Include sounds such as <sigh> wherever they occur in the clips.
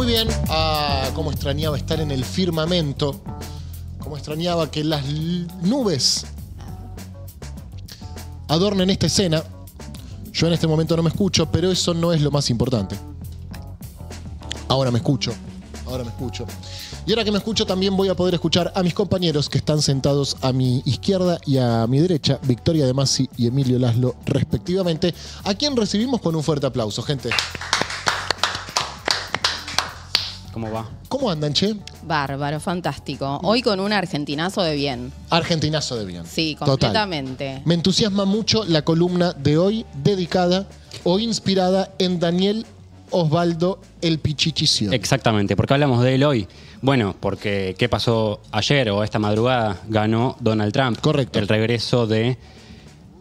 Muy bien, ah, cómo extrañaba estar en el firmamento, cómo extrañaba que las nubes adornen esta escena. Yo en este momento no me escucho, pero eso no es lo más importante. Ahora me escucho, ahora me escucho. Y ahora que me escucho también voy a poder escuchar a mis compañeros que están sentados a mi izquierda y a mi derecha, Victoria De Masi y Emilio Laszlo respectivamente, a quien recibimos con un fuerte aplauso, gente. ¿Cómo andan, che? Bárbaro, fantástico. Hoy con un argentinazo de bien. Argentinazo de bien. Sí, completamente. Me entusiasma mucho la columna de hoy dedicada o inspirada en Daniel Osvaldo El Pichichicio. Exactamente, Porque hablamos de él hoy? Bueno, porque ¿qué pasó ayer o esta madrugada? Ganó Donald Trump. Correcto. El regreso de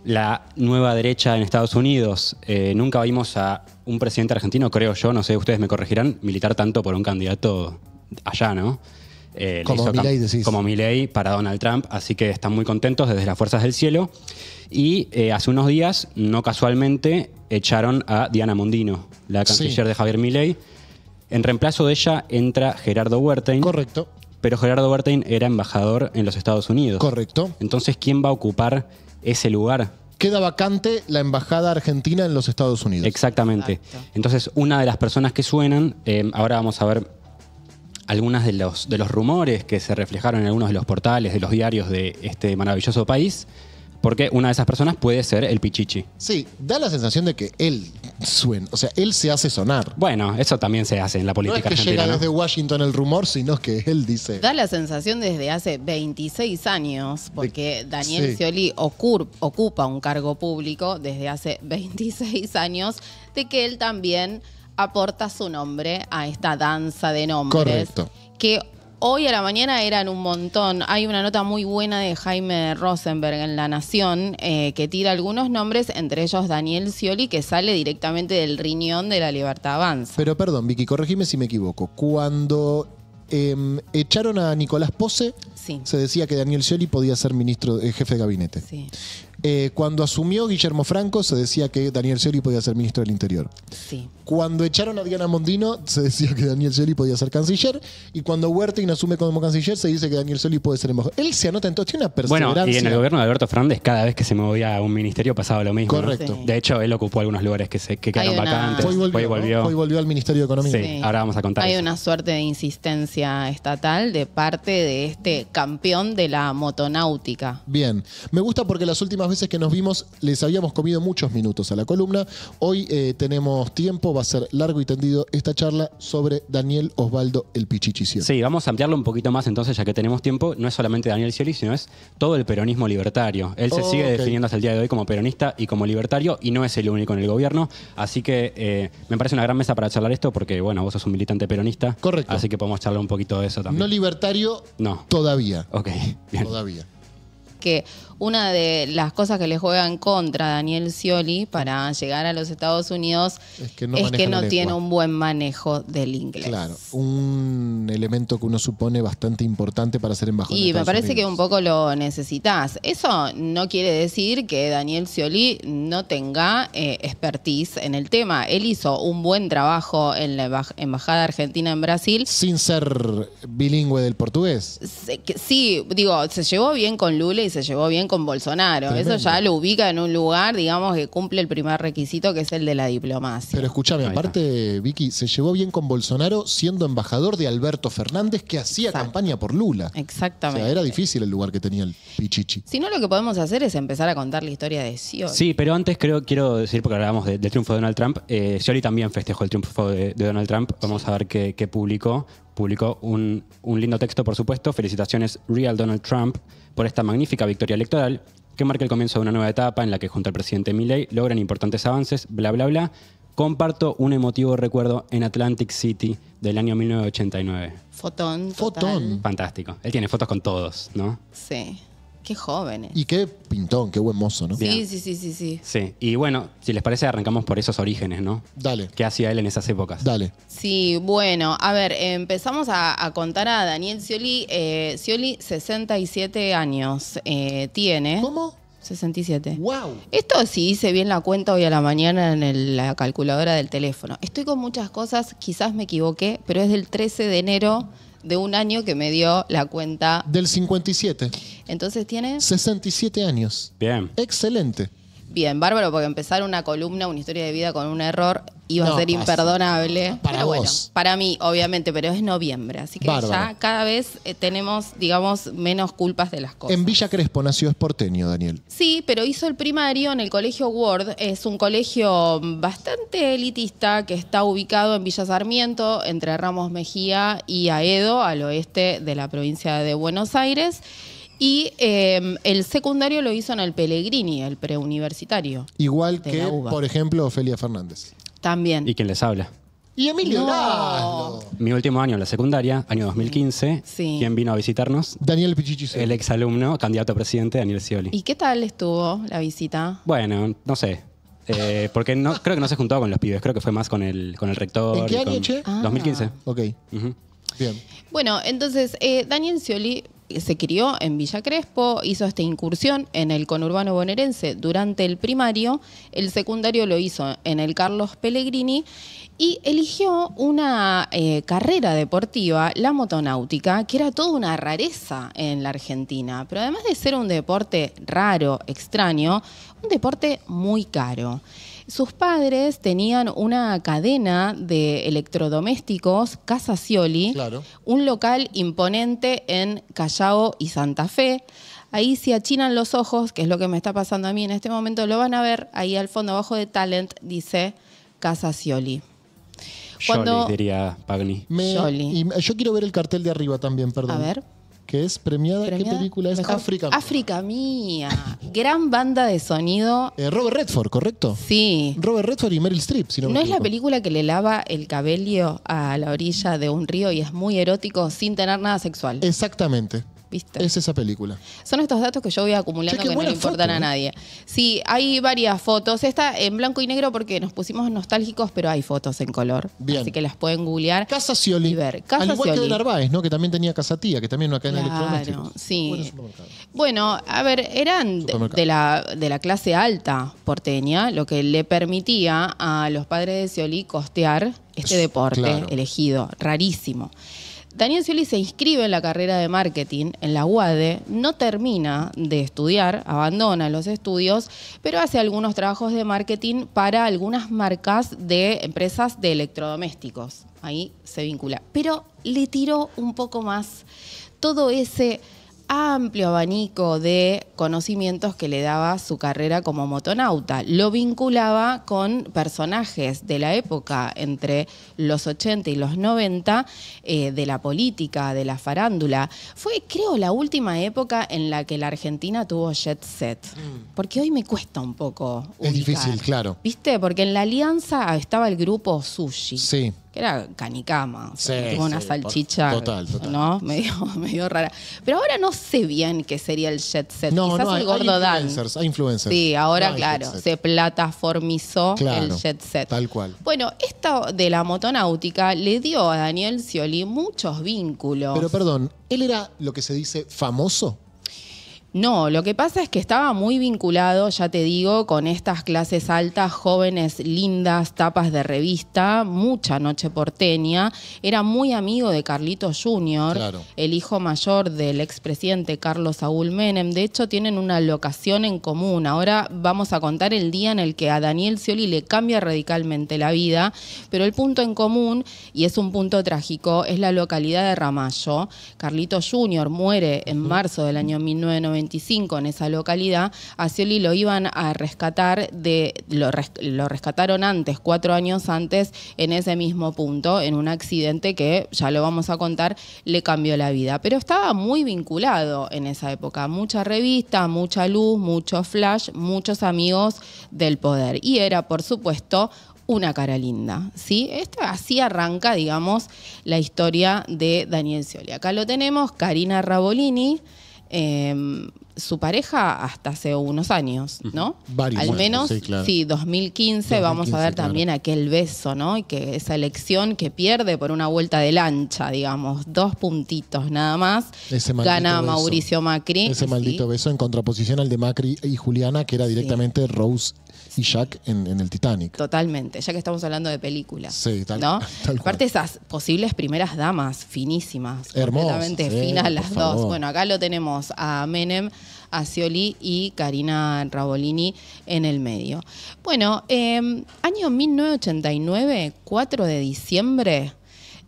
la nueva derecha en Estados Unidos. Eh, nunca vimos a un presidente argentino, creo yo, no sé, ustedes me corregirán, militar tanto por un candidato allá, ¿no? Eh, como Milley, para Donald Trump, así que están muy contentos desde las fuerzas del cielo. Y eh, hace unos días, no casualmente, echaron a Diana Mondino, la canciller de Javier Milley. En reemplazo de ella entra Gerardo Huertain. Correcto. Pero Gerardo Huertain era embajador en los Estados Unidos. Correcto. Entonces, ¿quién va a ocupar ese lugar. Queda vacante la embajada argentina en los Estados Unidos. Exactamente. Entonces, una de las personas que suenan, eh, ahora vamos a ver algunos de los, de los rumores que se reflejaron en algunos de los portales, de los diarios de este maravilloso país, porque una de esas personas puede ser el Pichichi. Sí, da la sensación de que él o sea, él se hace sonar. Bueno, eso también se hace en la política no es que llega desde Washington el rumor, sino que él dice. Da la sensación desde hace 26 años, porque Daniel Scioli ocupa un cargo público desde hace 26 <laughs> años, de que él también aporta su nombre a esta danza de nombres. Correcto. Que Hoy a la mañana eran un montón. Hay una nota muy buena de Jaime Rosenberg en La Nación eh, que tira algunos nombres, entre ellos Daniel Scioli, que sale directamente del riñón de la Libertad Avanza. Pero perdón, Vicky, corregime si me equivoco. Cuando em, echaron a Nicolás Pose, se decía que Daniel Scioli podía ser ministro, eh, jefe de gabinete. Eh, cuando asumió Guillermo Franco, se decía que Daniel Scioli podía ser ministro del Interior. Sí. Cuando echaron a Diana Mondino, se decía que Daniel Scioli podía ser canciller. Y cuando Huerta asume como canciller, se dice que Daniel Scioli puede ser embajador. Él se anota entonces, tiene una perseverancia. Bueno, y en el gobierno de Alberto Fernández, cada vez que se movía a un ministerio pasaba lo mismo. Correcto. De hecho, él ocupó algunos lugares que, se, quedaron vacantes. Hoy volvió, al Ministerio de Economía. Sí, ahora vamos a contar. Hay una suerte de insistencia estatal de parte de este campeón de la motonáutica. Bien, me gusta porque las últimas veces que nos vimos les habíamos comido muchos minutos a la columna. Hoy eh, tenemos tiempo, va a ser largo y tendido esta charla sobre Daniel Osvaldo el Pichichiciel. Sí, vamos a ampliarlo un poquito más entonces, ya que tenemos tiempo. No es solamente Daniel Scioli, sino es todo el peronismo libertario. Él se oh, sigue definiendo hasta el día de hoy como peronista y como libertario y no es el único en el gobierno. Así que eh, me parece una gran mesa para charlar esto porque, bueno, vos sos un militante peronista. Correcto. Así que podemos charlar un poquito de eso también. No libertario no. todavía. Todavía. Ok, bien. Todavía. Que una de las cosas que le juegan contra Daniel Scioli para llegar a los Estados Unidos es que no, tiene un buen manejo del inglés. Claro, un elemento que uno supone bastante importante para ser embajador. Y me parece que un poco lo necesitas. Eso no quiere decir que Daniel Scioli no tenga eh, expertise en el tema. Él hizo un buen trabajo en la Embajada Argentina en Brasil. Sin ser bilingüe del portugués. Sí, digo, se llevó bien con Lula y se llevó bien con Bolsonaro. Eso ya lo ubica en un lugar, digamos, que cumple el primer requisito, que es el de la diplomacia. Pero escúchame, aparte, Vicky, se llevó bien con Bolsonaro siendo embajador de Alberto Fernández, que hacía campaña por Lula. Exactamente. O sea, era difícil el lugar que tenía el Pichichi. Si no, lo que podemos hacer es empezar a contar la historia de Scioli. Sí, pero antes creo quiero decir, porque hablábamos del triunfo de Donald Trump, eh, también festejó el triunfo de, Donald Trump. Vamos a ver qué, publicó. Publicó un, un lindo texto, por supuesto. Felicitaciones, Real Donald Trump por esta magnífica victoria electoral que marca el comienzo de una nueva etapa en la que junto al presidente Milley logran importantes avances, bla, bla, bla. Comparto un emotivo recuerdo en Atlantic City del año 1989. Fotón. Fotón. Fantástico. Él tiene fotos con todos, ¿no? Sí. Qué jóvenes. Y qué pintón, qué buen mozo, ¿no? Sí, sí, sí, sí, sí. y bueno, si les parece, arrancamos por esos orígenes, ¿no? Dale, ¿Qué hacía él en esas épocas? dale. Sí, bueno, a ver, empezamos a, contar a Daniel Scioli. Eh, 67 años eh, tiene. ¿Cómo? 67. ¡Wow! Esto sí hice bien la cuenta hoy a la mañana en la calculadora del teléfono. Estoy con muchas cosas, quizás me equivoqué, pero es del 13 de enero de un año que me dio la cuenta. Del 57. Entonces tiene... 67 años. Bien. Excelente. Bien, bárbaro, porque empezar una columna, una historia de vida con un error iba a ser imperdonable. Para vos. para mí, obviamente, pero es noviembre, así que ya cada vez eh, tenemos, digamos, menos culpas de las cosas. En Villa Crespo nació Esporteño, Daniel. Sí, pero hizo el primario en el colegio Ward, es un colegio bastante elitista que está ubicado en Villa Sarmiento, entre Ramos Mejía y Aedo, al oeste de la provincia de Buenos Aires. Y em, el secundario lo hizo en el Pellegrini, el preuniversitario. Igual que, por ejemplo, Ofelia Fernández. También. ¿Y quién les habla? Y Emilio Mi último año en la secundaria, año 2015, Sí. ¿quién vino a visitarnos? Daniel Pichichi. El exalumno, candidato a presidente, Daniel Scioli. ¿Y qué tal estuvo la visita? Bueno, no sé. Eh, porque no, creo que no se juntó con los pibes, creo que fue más con el, con el rector. ¿En qué año, che? 2015. Ah. Ok, bien. Bueno, entonces, eh, Daniel Scioli se crió en Villa Crespo, hizo esta incursión en el conurbano bonaerense durante el primario, el secundario lo hizo en el Carlos Pellegrini y eligió una eh, carrera deportiva, la motonáutica, que era toda una rareza en la Argentina, pero además de ser un deporte raro, extraño, un deporte muy caro. Sus padres tenían una cadena de electrodomésticos, Casa Scioli, un local imponente en Callao y Santa Fe. Ahí se achinan los ojos, que es lo que me está pasando a mí en este momento, lo van a ver ahí al fondo abajo de Talent, dice Casa Scioli. Cuando... yo quiero ver el cartel de arriba también, perdón. A ver que es premiada. ¿Qué película es? África. África mía. Gran banda de sonido. Eh, Robert Redford, ¿correcto? Sí. Robert Redford y Meryl Streep, si no, ¿No es la película que le lava el cabello a la orilla de un río y es muy erótico sin tener nada sexual? Exactamente. Es esa película. Son estos datos que yo voy acumulando que no le importan a nadie. Sí, hay varias fotos. Esta en blanco y negro porque nos pusimos nostálgicos, pero hay fotos en color. Así que las pueden googlear. Casa Scioli. que de Narváez, ¿no? Que también tenía Casa Tía, que también acá en claro, sí. Bueno, a ver, eran de la, de la clase alta porteña, lo que le permitía a los padres de Scioli costear este deporte elegido. Rarísimo. Daniel Scioli se inscribe en la carrera de marketing en la UADE, no termina de estudiar, abandona los estudios, pero hace algunos trabajos de marketing para algunas marcas de empresas de electrodomésticos. Ahí se vincula. Pero le tiró un poco más todo ese amplio abanico de conocimientos que le daba su carrera como motonauta. Lo vinculaba con personajes de la época entre los 80 y los 90, eh, de la política, de la farándula. Fue, creo, la última época en la que la Argentina tuvo jet set. Mm. Porque hoy me cuesta un poco. Es difícil, claro. ¿Viste? Porque en la alianza estaba el grupo Sushi. Sí era canicama, sí, una salchicha, total, total. ¿no? <laughs> Medio, rara. Pero ahora no sé bien qué sería el jet set. No, Quizás no, el hay influencers, Hay influencers. Sí, ahora claro, se plataformizó el jet set. Tal cual. Bueno, esto de la motonáutica le dio a Daniel Scioli muchos vínculos. Pero perdón, él era lo que se dice famoso. No, lo que pasa es que estaba muy vinculado, ya te digo, con estas clases altas, jóvenes, lindas, tapas de revista, mucha noche porteña. Era muy amigo de Carlito Junior, el hijo mayor del expresidente Carlos Saúl Menem. De hecho, tienen una locación en común. Ahora vamos a contar el día en el que a Daniel Scioli le cambia radicalmente la vida, pero el punto en común, y es un punto trágico, es la localidad de Ramallo. Carlito Junior muere en marzo del año 1990 en esa localidad, a Scioli lo iban a rescatar, de, lo, rescataron antes, cuatro años antes, en ese mismo punto, en un accidente que, ya lo vamos a contar, le cambió la vida. Pero estaba muy vinculado en esa época, mucha revista, mucha luz, mucho flash, muchos amigos del poder. Y era, por supuesto, una cara linda, ¿sí? así arranca, digamos, la historia de Daniel Scioli. Acá lo tenemos, Karina Rabolini, Em, su pareja hasta hace unos años, ¿no? Varios. Al menos, sí, 2015, vamos a ver también aquel beso, ¿no? Y que esa elección que pierde por una vuelta de lancha, digamos, dos puntitos nada más, gana Mauricio Macri. Ese maldito beso en contraposición al de Macri y Juliana, que era directamente Rose y Jack en, el Titanic. Totalmente, ya que estamos hablando de películas. Sí, tal, <laughs> Aparte esas posibles primeras damas finísimas. Hermosas. Eh, finas las dos. Bueno, acá lo tenemos a Menem, a Scioli y Karina Rabolini en el medio. Bueno, em, año 1989, 4 de diciembre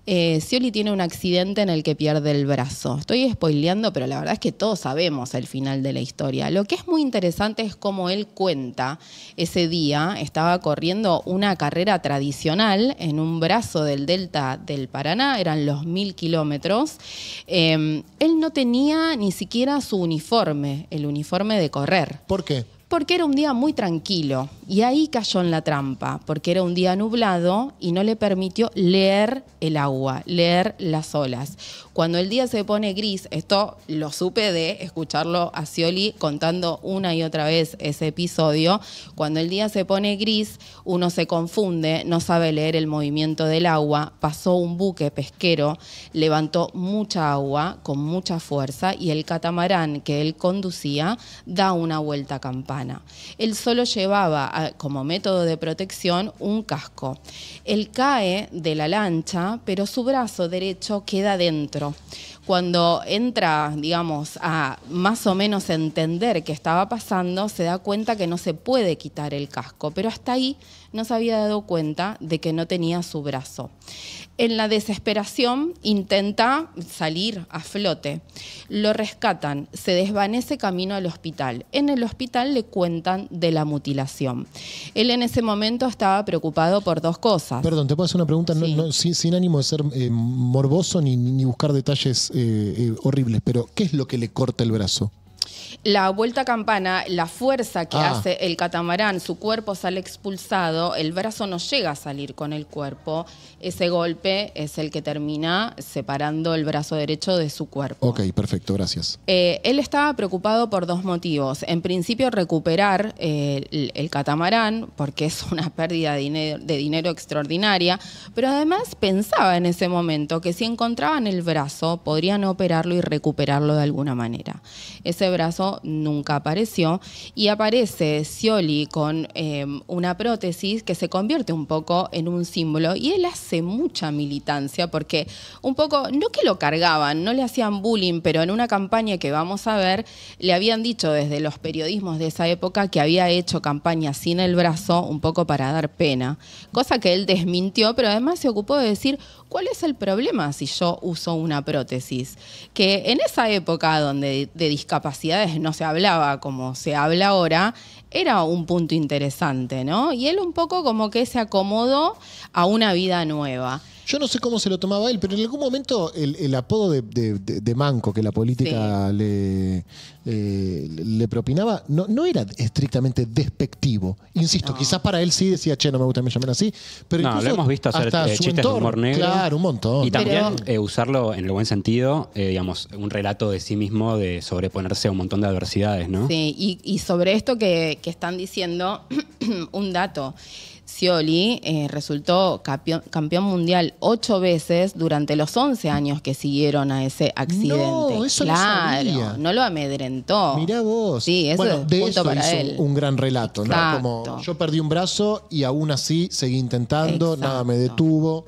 eh, sioli tiene un accidente en el que pierde el brazo. Estoy spoileando, pero la verdad es que todos sabemos el final de la historia. Lo que es muy interesante es cómo él cuenta ese día, estaba corriendo una carrera tradicional en un brazo del delta del Paraná, eran los mil kilómetros. Em, él no tenía ni siquiera su uniforme, el uniforme de correr. ¿Por qué? Porque era un día muy tranquilo y ahí cayó en la trampa, porque era un día nublado y no le permitió leer el agua, leer las olas. Cuando el día se pone gris, esto lo supe de escucharlo a Scioli contando una y otra vez ese episodio, cuando el día se pone gris, uno se confunde, no sabe leer el movimiento del agua, pasó un buque pesquero, levantó mucha agua con mucha fuerza y el catamarán que él conducía da una vuelta a campana. Él solo llevaba como método de protección un casco. Él cae de la lancha, pero su brazo derecho queda dentro. Cuando entra, digamos, a más o menos entender qué estaba pasando, se da cuenta que no se puede quitar el casco, pero hasta ahí no se había dado cuenta de que no tenía su brazo. En la desesperación intenta salir a flote. Lo rescatan, se desvanece camino al hospital. En el hospital le cuentan de la mutilación. Él en ese momento estaba preocupado por dos cosas. Perdón, te puedo hacer una pregunta sin, ánimo de ser eh, morboso ni, buscar detalles eh, eh, horribles, pero ¿qué es lo que le corta el brazo? La vuelta campana, la fuerza que ah. hace el catamarán, su cuerpo sale expulsado, el brazo no llega a salir con el cuerpo ese golpe es el que termina separando el brazo derecho de su cuerpo. Ok, perfecto, gracias. Eh, él estaba preocupado por dos motivos. En principio, recuperar eh, el, catamarán, porque es una pérdida de dinero, extraordinaria, pero además pensaba en ese momento que si encontraban el brazo, podrían operarlo y recuperarlo de alguna manera. Ese brazo nunca apareció y aparece Scioli con eh, una prótesis que se convierte un poco en un símbolo y él hace mucha militancia, porque un poco, no que lo cargaban, no le hacían bullying, pero en una campaña que vamos a ver, le habían dicho desde los periodismos de esa época que había hecho campaña sin el brazo, un poco para dar pena, cosa que él desmintió, pero además se ocupó de decir, ¿cuál es el problema si yo uso una prótesis? Que en esa época donde de discapacidades no se hablaba como se habla ahora, era un punto interesante, ¿no? Y él un poco como que se acomodó a una vida nueva. Yo no sé cómo se lo tomaba él, pero en algún momento el, apodo de, Manco que la política eh, le, propinaba no, era estrictamente despectivo. Insisto, quizás para él sí decía, che, no me gusta que me llamen así. Pero no, lo hemos visto hacer este, chistes de humor negro. Claro, un montón. Y también eh, usarlo en el buen sentido, eh, digamos, un relato de sí mismo de sobreponerse a un montón de adversidades, ¿no? Sí, y, sobre esto que, que están diciendo, <clears throat> un dato. Scioli eh, resultó campeón, mundial ocho veces durante los 11 años que siguieron a ese accidente. No, eso claro, no, no lo amedrentó. Mirá vos. Sí, eso es de eso un gran relato, ¿no? Como yo perdí un brazo y aún así seguí intentando, nada me detuvo.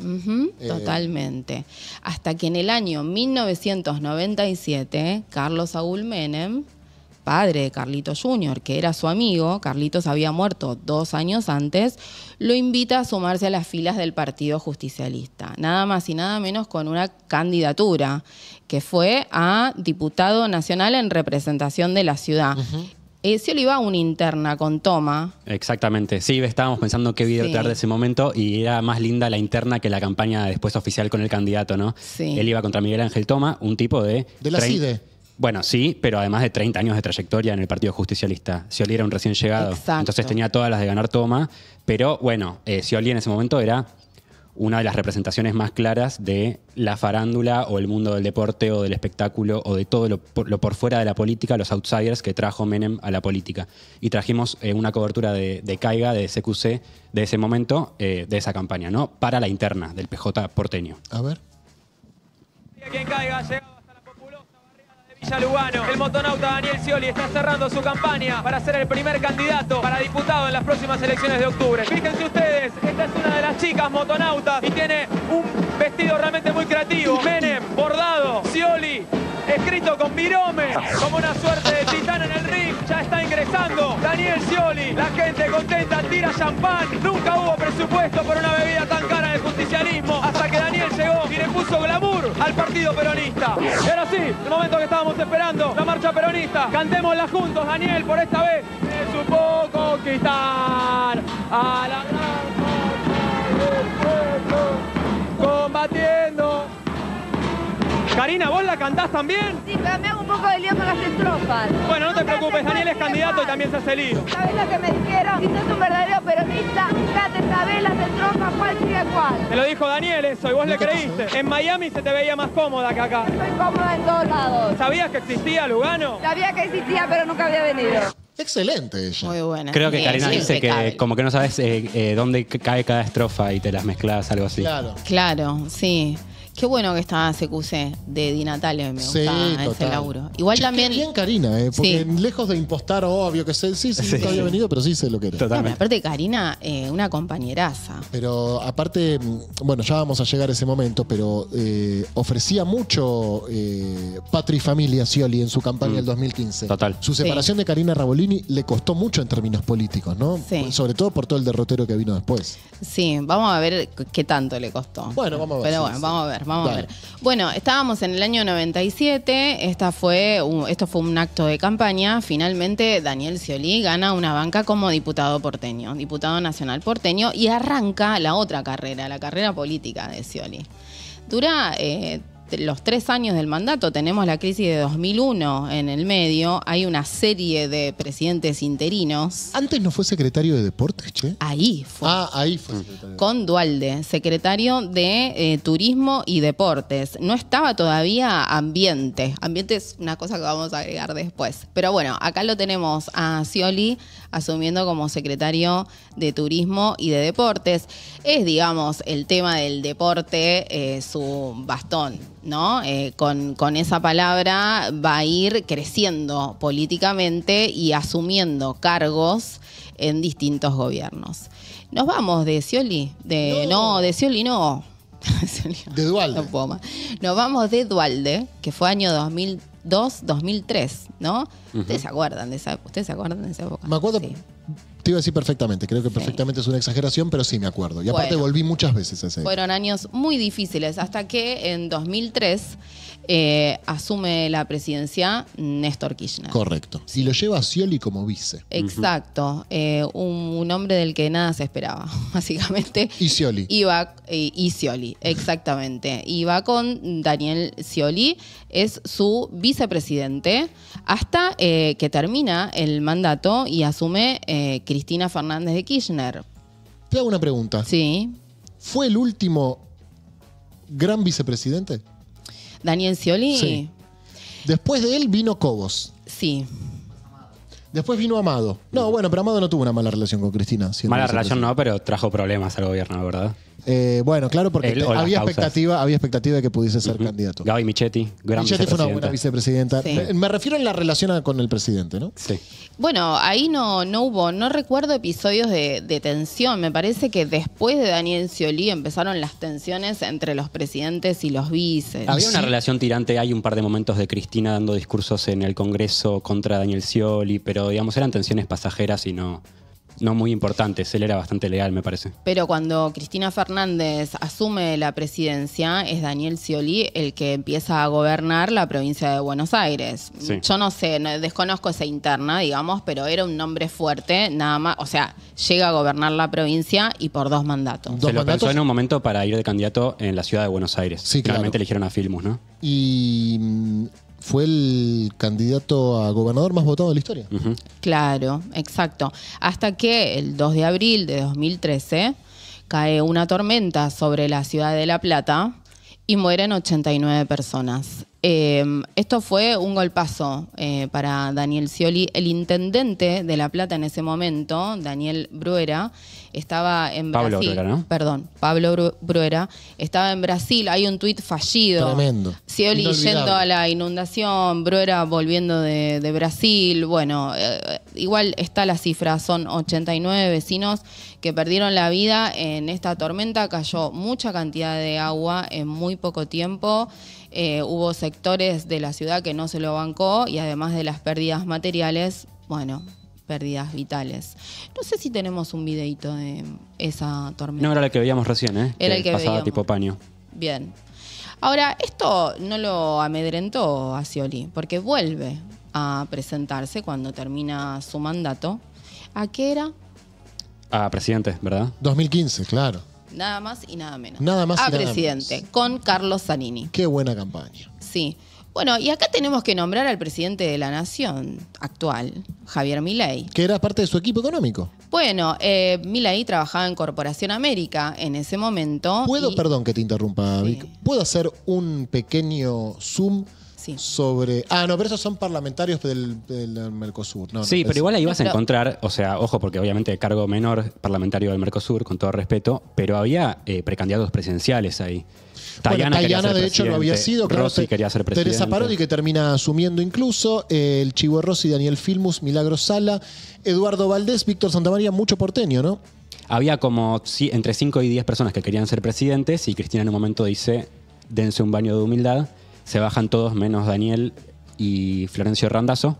Eh, totalmente. Hasta que en el año 1997, Carlos Saúl Menem padre de Carlitos Jr., que era su amigo, Carlitos había muerto dos años antes, lo invita a sumarse a las filas del Partido Justicialista, nada más y nada menos con una candidatura, que fue a diputado nacional en representación de la ciudad. Eh, si él iba a una interna con Toma. Exactamente. Sí, estábamos pensando qué video tarde de ese momento y era más linda la interna que la campaña después oficial con el candidato, ¿no? Sí. Él iba contra Miguel Ángel Toma, un tipo de. De la CIDE. Bueno, sí, pero además de 30 años de trayectoria en el Partido Justicialista. Scioli era un recién llegado. Entonces tenía todas las de ganar toma. Pero bueno, eh, en ese momento era una de las representaciones más claras de la farándula o el mundo del deporte o del espectáculo o de todo lo, por fuera de la política, los outsiders que trajo Menem a la política. Y trajimos eh, una cobertura de, Caiga, de CQC, de ese momento, eh, de esa campaña, ¿no? Para la interna del PJ porteño. A ver. caiga, Lugano, el motonauta Daniel Scioli está cerrando su campaña para ser el primer candidato para diputado en las próximas elecciones de octubre. Fíjense ustedes, esta es una de las chicas motonautas y tiene un vestido realmente muy creativo. Menem, bordado, Scioli, escrito con virome, como una suerte de titán en el ring. Ya está ingresando Daniel Scioli, la gente contenta, tira champán. Nunca hubo presupuesto por una bebida tan cara de justicialismo hasta que y le puso glamour al partido peronista. Y así, sí, el momento que estábamos esperando, la marcha peronista. Cantémosla juntos, Daniel, por esta vez. Me supo conquistar a la gran combatiendo Karina, ¿vos la cantás también? Sí, pero me hago un poco de lío con las estrofas. Bueno, no, te preocupes, Daniel es candidato y también se hace lío. ¿Sabés lo que me dijeron? Si sos un verdadero peronista, ya te sabés las estrofas, cuál sigue cuál. Te lo dijo Daniel eso y vos le creíste. En Miami se te veía más cómoda que acá. Estoy cómoda en todos lados. ¿Sabías que existía Lugano? Sabía que existía, pero nunca había venido. Excelente ella. Muy buena. Creo que Karina dice que como que no sabes eh, eh, dónde cae cada estrofa y te las mezclas, algo así. Claro. Claro, sí. Qué bueno que está CQC de Di Natale, me ese laburo. Igual también. Bien Karina, eh, porque lejos de impostar, obvio que sí, sí, nunca había venido, pero sí sé lo que era. aparte, Karina, eh, una compañeraza. Pero aparte, mm, bueno, ya vamos a llegar a ese momento, pero eh, ofrecía mucho eh, Patri Familia Scioli en su campaña del 2015. Mm. Total. Su separación de Karina Rabolini le costó mucho en términos políticos, ¿no? Sí. Sobre todo por todo el derrotero que vino después. Sí, vamos a ver qué tanto le costó. Bueno, vamos a ver, Pero bueno, vamos a ver vamos a ver. Bueno, estábamos en el año 97, esta fue esto fue un acto de campaña. Finalmente, Daniel Scioli gana una banca como diputado porteño, diputado nacional porteño, y arranca la otra carrera, la carrera política de Scioli. Dura eh, los tres años del mandato, tenemos la crisis de 2001 en el medio, hay una serie de presidentes interinos. ¿Antes no fue secretario de deportes, che? Ahí fue. Ah, ahí fue. Con Dualde, secretario de eh, Turismo y Deportes. No estaba todavía ambiente. Ambiente es una cosa que vamos a agregar después. Pero bueno, acá lo tenemos a Scioli asumiendo como secretario de Turismo y de Deportes. Es, digamos, el tema del deporte eh, su bastón, ¿no? Eh, con, esa palabra va a ir creciendo políticamente y asumiendo cargos en distintos gobiernos. Nos vamos de Scioli, de no, <laughs> de Scioli no. de Dualde. No Nos vamos de Dualde, que fue año 2000. 2002, 2003, ¿no? Ustedes se acuerdan de esa, ustedes se acuerdan de esa época. Me acuerdo sí te iba a decir perfectamente, creo que perfectamente es una exageración, pero sí me acuerdo. Y aparte volví muchas veces a ese. Fueron años muy difíciles hasta que en 2003 eh, asume la presidencia Néstor Kirchner. Correcto. Y lo lleva a Scioli como vice. Exacto, eh, un, hombre del que nada se esperaba, <laughs> básicamente. Y Scioli. Iba eh, y Scioli, exactamente. va con Daniel Scioli, es su vicepresidente, hasta que termina el mandato y asume que Cristina Fernández de Kirchner. Te hago una pregunta. Sí. ¿Fue el último gran vicepresidente? Daniel Scioli. Sí. Después de él vino Cobos. Sí. Después vino Amado. No, bueno, pero Amado no tuvo una mala relación con Cristina. Mala relación no, pero trajo problemas al gobierno, ¿verdad? Eh, bueno, claro, porque había, expectativa, había expectativa de que pudiese ser candidato. Gaby Michetti, gran Michetti fue una buena vicepresidenta. Eh, me, refiero en la relación con el presidente, ¿no? Sí. Bueno, ahí no, no hubo, no recuerdo episodios de, tensión. Me parece que después de Daniel Scioli empezaron las tensiones entre los presidentes y los vices. Había una relación tirante, hay un par de momentos de Cristina dando discursos en el Congreso contra Daniel Scioli, pero digamos, eran tensiones pasajeras y no, no muy importantes. Él era bastante leal, me parece. Pero cuando Cristina Fernández asume la presidencia, es Daniel Scioli el que empieza a gobernar la provincia de Buenos Aires. Yo no sé, desconozco esa interna, digamos, pero era un nombre fuerte, nada más. O sea, llega a gobernar la provincia y por dos mandatos. Se lo pensó en un momento para ir de candidato en la ciudad de Buenos Aires. Sí, eligieron a Filmus, ¿no? Y mm, fue el candidato a gobernador más votado de la historia. Claro, exacto. Hasta que el 2 de abril de 2013 cae una tormenta sobre la ciudad de La Plata y mueren 89 personas. Em, esto fue un golpazo eh, para Daniel Scioli. El intendente de La Plata en ese momento, Daniel Bruera, estaba en Brasil. Perdón, Pablo Bruera. Estaba en Brasil. Hay un tuit fallido. Tremendo. Scioli yendo a la inundación, Bruera volviendo de, Brasil. Bueno, eh, igual está la cifra. Son 89 vecinos que perdieron la vida en esta tormenta. Cayó mucha cantidad de agua en muy poco tiempo. Eh, hubo sectores de la ciudad que no se lo bancó y además de las pérdidas materiales, bueno, pérdidas vitales. No sé si tenemos un videito de esa tormenta. No era la que veíamos recién, ¿eh? Era que el que pasaba tipo paño. Bien. Ahora, esto no lo amedrentó a Scioli, porque vuelve a presentarse cuando termina su mandato. ¿A qué era? A ah, presidente, ¿verdad? 2015, claro. Nada más y nada menos. Nada más ah, a presidente, con Carlos Zanini. Qué buena campaña. Sí. Bueno, y acá tenemos que nombrar al presidente de la nación actual, Javier Milei. Que era parte de su equipo económico. Bueno, eh, trabajaba en Corporación América en ese momento. Puedo, perdón que te interrumpa, Vic, puedo hacer un pequeño zoom sobre. Ah, no, pero esos son parlamentarios del, Mercosur. No, sí, pero igual ahí vas a encontrar, o sea, ojo, porque obviamente cargo menor parlamentario del Mercosur, con todo respeto, pero había eh, precandidatos presidenciales ahí. Tayana, de hecho, no había sido. Claro, Rossi quería ser presidente. Teresa Parodi, que termina asumiendo incluso. el Chivo Rossi, Daniel Filmus, Milagro Sala, Eduardo Valdés, Víctor Santamaría, mucho porteño, ¿no? Había como entre 5 y 10 personas que querían ser presidentes y Cristina en un momento dice, dense un baño de humildad se bajan todos menos Daniel y Florencio Randazzo.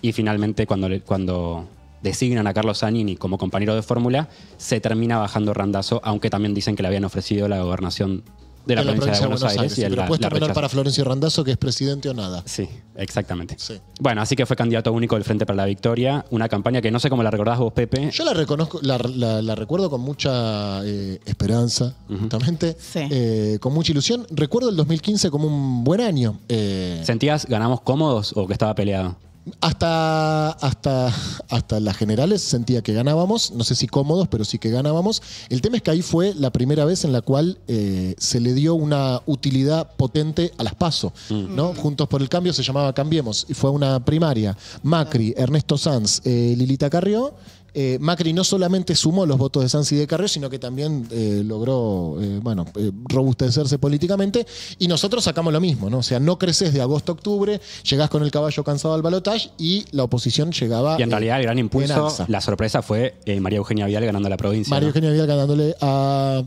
Y finalmente cuando, cuando designan a Carlos Zanini como compañero de fórmula, se termina bajando Randazzo, aunque también dicen que le habían ofrecido la gobernación de la, propuesta de Buenos, Aires, para Florencio Randazo que es presidente o nada. Sí, exactamente. Bueno, así que fue candidato único del Frente para la Victoria, una campaña que no sé cómo la recordás vos, Pepe. Yo la reconozco, la, recuerdo con mucha eh, esperanza, justamente, eh, con mucha ilusión. Recuerdo el 2015 como un buen año. Eh. ¿Sentías ganamos cómodos o que estaba peleado? Hasta, hasta, hasta las generales sentía que ganábamos, no sé si cómodos, pero sí que ganábamos. El tema es que ahí fue la primera vez en la cual eh, se le dio una utilidad potente a las PASO, mm. ¿no? Juntos por el Cambio se llamaba Cambiemos, y fue una primaria. Macri, ah. Ernesto Sanz, eh, Lilita Carrió eh, Macri no solamente sumó los votos de Sansi de Carrió, sino que también eh, logró eh, bueno, robustecerse políticamente. Y nosotros sacamos lo mismo, ¿no? O sea, no creces de agosto a octubre, llegás con el caballo cansado al balotaje y la oposición llegaba. Y en realidad el gran impulso, la sorpresa fue María Eugenia Vial ganando la provincia. María Eugenia Vial ganándole a,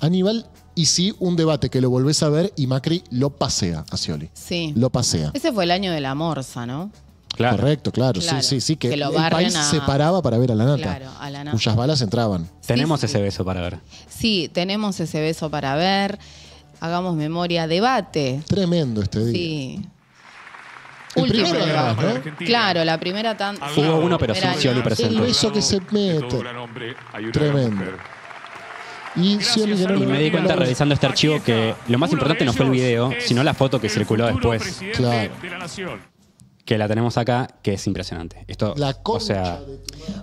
Aníbal y sí un debate que lo volvés a ver y Macri lo pasea a Scioli. Sí. Lo pasea. Ese fue el año de la morsa, ¿no? Correcto, claro, Sí, sí, sí. Que, el país se paraba para ver a la nata. Cuyas balas entraban. Tenemos ese beso para ver. Sí, tenemos ese beso para ver. Hagamos memoria, debate. Tremendo este día. Sí. El Claro, la primera tan Hubo uno, pero sin y presentó. El beso que se mete. Tremendo. Y me di cuenta revisando este archivo que lo más importante no fue el video, sino la foto que circuló después. Claro que la tenemos acá, que es impresionante. Esto, la o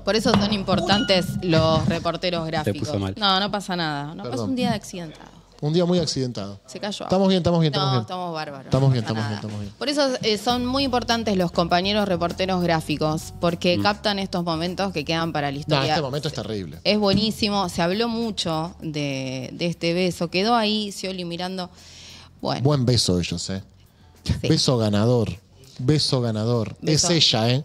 Por eso son importantes los reporteros gráficos. No, no pasa nada. No pasa un día de accidentado. Un día muy accidentado. Se cayó. Estamos bien, estamos bien, estamos no, Estamos bárbaros. Estamos bien, estamos bien, estamos bien. Por eso eh, son muy importantes los compañeros reporteros gráficos, porque mm. captan estos momentos que quedan para la historia. este momento es terrible. Es buenísimo. Se habló mucho de, este beso. Quedó ahí, Scioli mirando. Buen beso ellos, ¿eh? Beso ganador beso ganador. Es ella, ¿eh?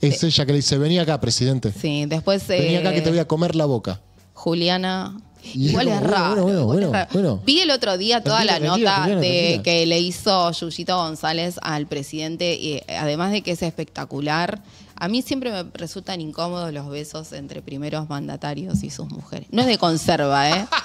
Es ella que le dice, vení acá, presidente. Sí, después... Vení acá que te eh, voy a comer la boca. Juliana... igual es raro. Bueno, bueno, bueno, Vi el otro día toda la nota que le hizo Yuyito González al presidente, y eh, además de que es espectacular, a mí siempre me resultan incómodos los besos entre primeros mandatarios y sus mujeres. No es de conserva, ¿eh? <laughs>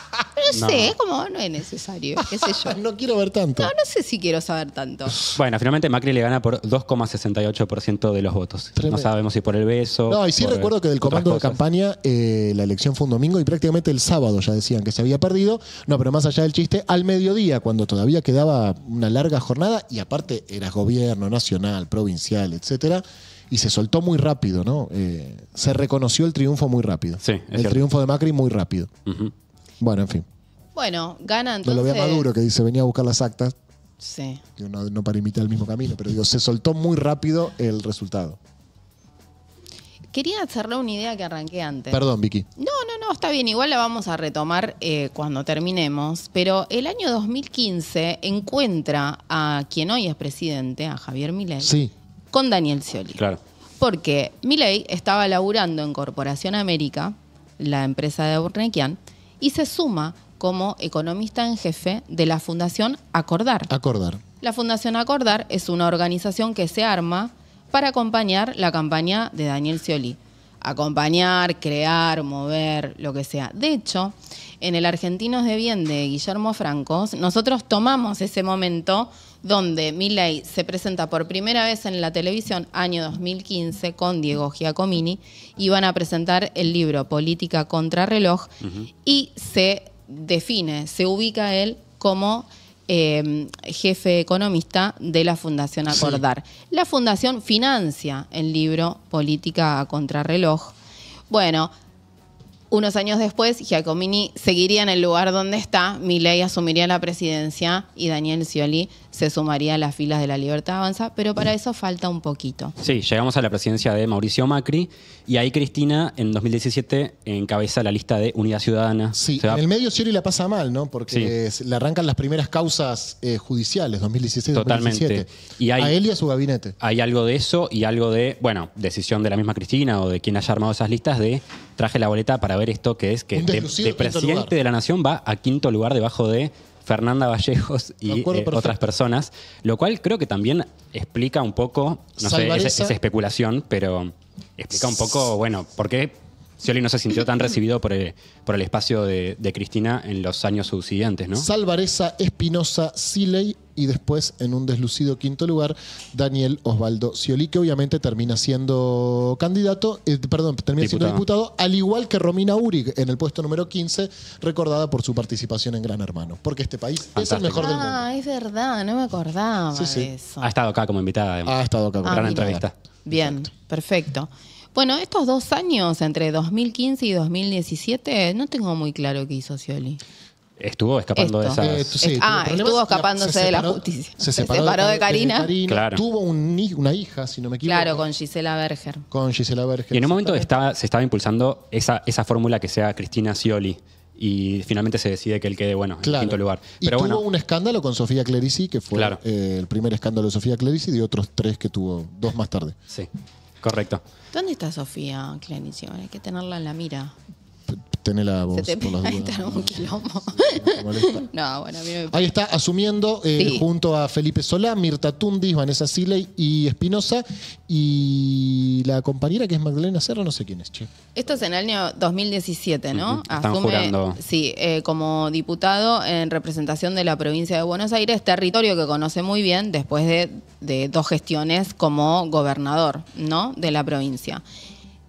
No, sé, es como no es necesario, qué sé yo. <laughs> no quiero ver tanto. No, no sé si quiero saber tanto. Bueno, finalmente Macri le gana por 2,68% de los votos. No sabemos si por el beso. No, y sí recuerdo que del comando de campaña eh, la elección fue un domingo y prácticamente el sábado ya decían que se había perdido. No, pero más allá del chiste, al mediodía, cuando todavía quedaba una larga jornada, y aparte era gobierno nacional, provincial, etcétera y se soltó muy rápido, ¿no? Eh, se reconoció el triunfo muy rápido. Sí, el triunfo de Macri muy rápido. Bueno, en fin. Bueno, gana entonces. lo Maduro que dice, venía a buscar las actas. Sí. no, para imitar el mismo camino, pero digo, se soltó muy rápido el resultado. Quería hacerle una idea que arranqué antes. Perdón, Vicky. No, no, no, está bien. Igual la vamos a retomar eh, cuando terminemos. Pero el año 2015 encuentra a quien hoy es presidente, a Javier Milei. Sí con Daniel Scioli. Claro. Porque Milei estaba laburando en Corporación América, la empresa de Burnequian, y se suma como economista en jefe de la Fundación Acordar. Acordar. La Fundación Acordar es una organización que se arma para acompañar la campaña de Daniel Scioli. Acompañar, crear, mover, lo que sea. De hecho, en el Argentinos de Bien de Guillermo Francos, nosotros tomamos ese momento donde Milley se presenta por primera vez en la televisión año 2015 con Diego Giacomini y van a presentar el libro Política Contrarreloj y se define, se ubica él como em, jefe economista de la Fundación Acordar. La Fundación financia el libro Política Contrarreloj. Bueno, unos años después, Giacomini seguiría en el lugar donde está, Milei asumiría la presidencia y Daniel Scioli se sumaría a las filas de la Libertad Avanza, pero para eso falta un poquito. Sí, llegamos a la presidencia de Mauricio Macri y ahí Cristina en 2017 encabeza la lista de Unidad Ciudadana. Sí, en el medio Siri la pasa mal, ¿no? Porque le arrancan las primeras causas eh, judiciales, 2016 Totalmente. 2017. Y hay, a él y a su gabinete. Hay algo de eso y algo de, bueno, decisión de la misma Cristina o de quien haya armado esas listas de traje la boleta para ver esto que es que el presidente de la nación va a quinto lugar debajo de Fernanda Vallejos y eh, otras personas, lo cual creo que también explica un poco, no sé, esa, especulación, pero explica un poco, bueno, por qué Scioli no se sintió tan recibido por el, espacio de, Cristina en los años subsiguientes, ¿no? Salvareza, Espinosa, Siley y después, en un deslucido quinto lugar, Daniel Osvaldo Scioli, que obviamente termina siendo candidato, eh, perdón, termina siendo diputado, al igual que Romina Urig en el puesto número 15, recordada por su participación en Gran Hermano, porque este país es el mejor del ah, mundo. Ah, es verdad, no me acordaba sí, sí. Ha estado acá como invitada. Ha estado acá como ah, gran entrevista. Bien, perfecto. Bueno, estos dos años, entre 2015 y 2017, no tengo muy claro qué hizo Scioli. Estuvo escapando de esas. Eh, ah, estuvo escapándose de la justicia. Se separó, de, Karina. Tuvo una hija, si no me equivoco. Claro, con Gisela Berger. Con Gisela Berger. Y en un momento se estaba impulsando esa, fórmula que sea Cristina Scioli y finalmente se decide que él quede bueno en quinto lugar. Pero y tuvo un escándalo con Sofía Clerici, que fue eh, el primer escándalo de Sofía Clerici, y otros tres que tuvo dos más tarde. Sí. Correcto. ¿Dónde está Sofía Clenicio? Hay que tenerla en la mira. Ahí está, asumiendo eh, junto a Felipe Solá, Mirta Tundis, Vanessa Siley y Espinosa. Y la compañera que es Magdalena Serra, no sé quién es, Esto es en el año 2017, ¿no? Asume están Sí, eh, como diputado en representación de la provincia de Buenos Aires, territorio que conoce muy bien después de, de dos gestiones como gobernador, ¿no? De la provincia.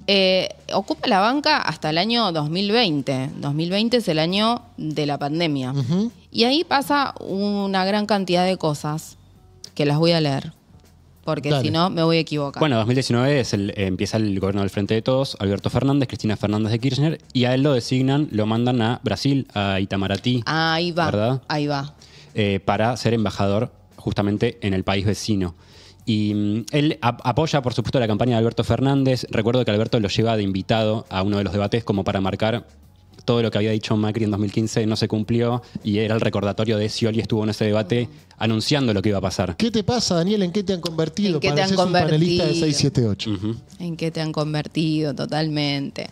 Eh, ocupa la banca hasta el año 2020. 2020 es el año de la pandemia. Y ahí pasa una gran cantidad de cosas que las voy a leer. Porque si no, me voy a equivocar. Bueno, 2019 es el, eh, empieza el gobierno del Frente de Todos, Alberto Fernández, Cristina Fernández de Kirchner, y a él lo designan, lo mandan a Brasil, a Itamaraty. Ahí va. Ahí va. Eh, para ser embajador justamente en el país vecino. Y mm, él apoya, por supuesto, la campaña de Alberto Fernández. Recuerdo que Alberto lo lleva de invitado a uno de los debates como para marcar todo lo que había dicho Macri en 2015 no se cumplió y era el recordatorio de Scioli estuvo en ese debate anunciando lo que iba a pasar. ¿Qué te pasa, Daniel? ¿En qué te han convertido? ¿En qué te han convertido? Un panelista de 678. ¿En qué te han convertido totalmente?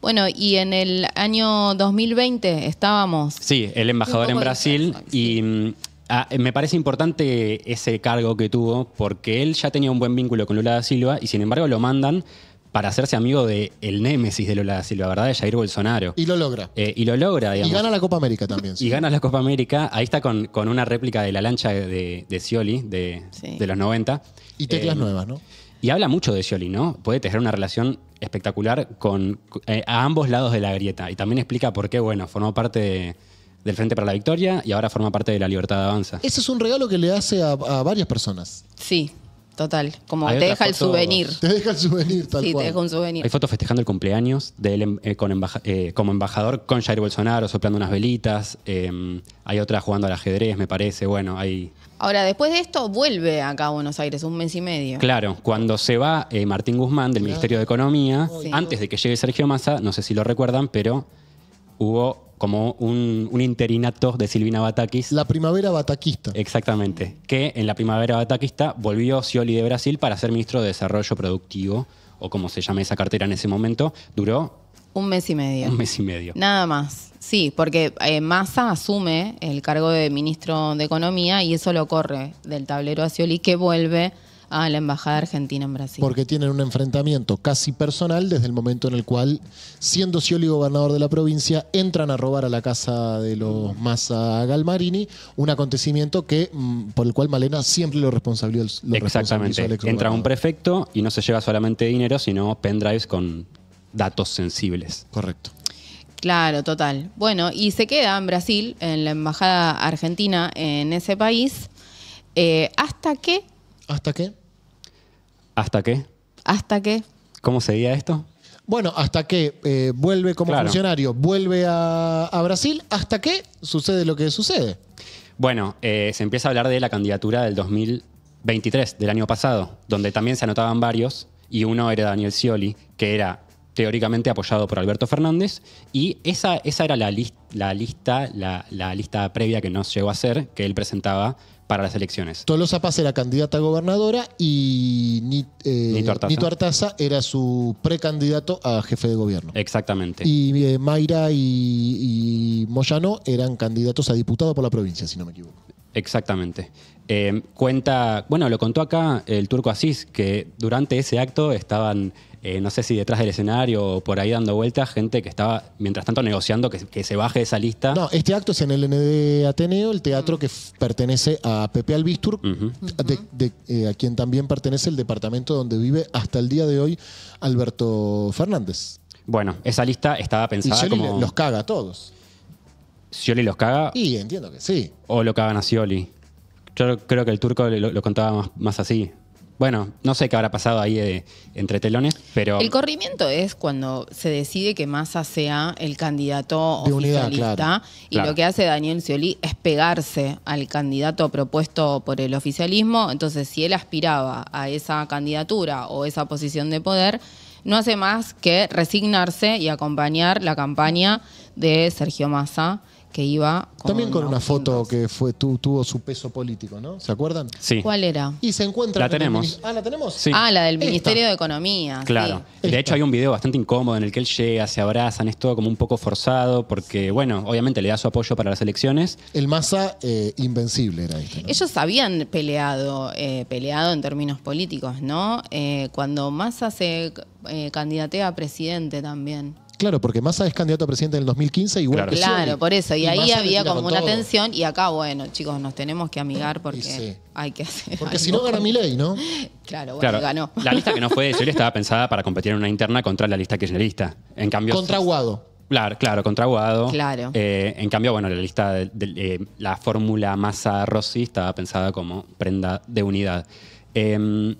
Bueno, y en el año 2020 estábamos. Sí, el embajador en Brasil. Y mm, Ah, eh, me parece importante ese cargo que tuvo, porque él ya tenía un buen vínculo con Lula da Silva y sin embargo lo mandan para hacerse amigo del el némesis de Lula da Silva, ¿verdad? De Jair Bolsonaro. Y lo logra. Eh, y lo logra, digamos. Y gana la Copa América también. <laughs> Y gana la Copa América. Ahí está con, una réplica de la lancha de, de Scioli, de, los 90. Y teclas eh, nuevas, ¿no? Y habla mucho de Scioli, ¿no? Puede tener una relación espectacular con a ambos lados de la grieta. Y también explica por qué, bueno, formó parte de del Frente para la Victoria y ahora forma parte de la Libertad de Avanza. Eso es un regalo que le hace a, varias personas. Sí, total. Como te deja el souvenir. Te deja el souvenir tal Sí, te deja un souvenir. Hay fotos festejando el cumpleaños de él eh, eh, como embajador con Jair Bolsonaro soplando unas velitas. Em, hay otra jugando al ajedrez, me parece. Bueno, hay. Ahora, después de esto, vuelve acá a Buenos Aires un mes y medio. Claro, cuando se va eh, Martín Guzmán del Ministerio de Economía, antes de que llegue Sergio Massa, no sé si lo recuerdan, pero hubo como un, interinato de Silvina Batakis. La primavera bataquista. Exactamente. Que en la primavera bataquista volvió Scioli de Brasil para ser ministro de Desarrollo Productivo, o como se llama esa cartera en ese momento. Duró. Un mes y medio. Un mes y medio. Nada más. Sí, porque eh, Massa asume el cargo de ministro de Economía y eso lo corre del tablero a Scioli, que vuelve a la Embajada Argentina en Brasil. Porque tienen un enfrentamiento casi personal desde el momento en el cual, siendo Scioli gobernador de la provincia, entran a robar a la casa de los Massa Galmarini, un acontecimiento que mm, por el cual Malena siempre lo responsabilizó. Exactamente. Entra un prefecto y no se lleva solamente dinero, sino pendrives con datos sensibles. Correcto. Claro, total. Bueno, y se queda en Brasil, en la embajada argentina en ese país, eh, hasta que. ¿Hasta qué? ¿Hasta qué? ¿Hasta qué? ¿Cómo sería esto? Bueno, hasta que eh, vuelve como funcionario, vuelve a, Brasil, hasta qué? sucede lo que sucede. Bueno, eh, se empieza a hablar de la candidatura del 2023, del año pasado, donde también se anotaban varios, y uno era Daniel Scioli, que era teóricamente apoyado por Alberto Fernández, y esa, esa era la, la lista, la, la, lista previa que nos llegó a hacer, que él presentaba para las elecciones. Tolosa Paz era candidata a gobernadora y eh, Nito, Artaza. era su precandidato a jefe de gobierno. Exactamente. Y eh, Mayra y, y Moyano eran candidatos a diputado por la provincia, si no me equivoco. Exactamente. Eh, cuenta, bueno, lo contó acá el turco Asís, que durante ese acto estaban, eh, no sé si detrás del escenario o por ahí dando vueltas, gente que estaba, mientras tanto, negociando que, que se baje esa lista. No, este acto es en el ND Ateneo, el teatro mm. que pertenece a Pepe Albistur, eh, a quien también pertenece el departamento donde vive hasta el día de hoy Alberto Fernández. Bueno, esa lista estaba pensada y como... los caga a todos. ¿Scioli los caga? Y entiendo que sí. ¿O lo cagan a Scioli? Yo creo que el turco lo, contaba más, así. Bueno, no sé qué habrá pasado ahí eh, entre telones, pero... El corrimiento es cuando se decide que Massa sea el candidato oficialista y lo que hace Daniel Scioli es pegarse al candidato propuesto por el oficialismo. Entonces, si él aspiraba a esa candidatura o esa posición de poder, no hace más que resignarse y acompañar la campaña de Sergio Massa que iba con También con una foto que fue tuvo su peso político, ¿no? ¿Se acuerdan? Sí. ¿Cuál era? Y se encuentra. La tenemos. Ah, la tenemos. Ah, la del Ministerio de Economía. Claro. De hecho, hay un video bastante incómodo en el que él llega, se abrazan, es todo como un poco forzado, porque, bueno, obviamente le da su apoyo para las elecciones. El masa eh, invencible era este. Ellos habían peleado, eh, peleado en términos políticos, ¿no? Eh, cuando Massa se eh, candidatea a presidente también. Claro, porque Massa es candidato a presidente en el 2015 y claro. Claro, por eso. Y, ahí había como una tensión. Y acá, bueno, chicos, nos tenemos que amigar porque hay que hacer. Porque si no gana mi ¿no? <laughs> Claro, bueno, ganó. La lista que no fue de <laughs> estaba pensada para competir en una interna contra la lista kirchnerista. En cambio. Contra Guado. Claro, claro, contra Guado. Claro. Eh, en cambio, bueno, la lista de, eh, la fórmula Massa Rossi estaba pensada como prenda de unidad. Em,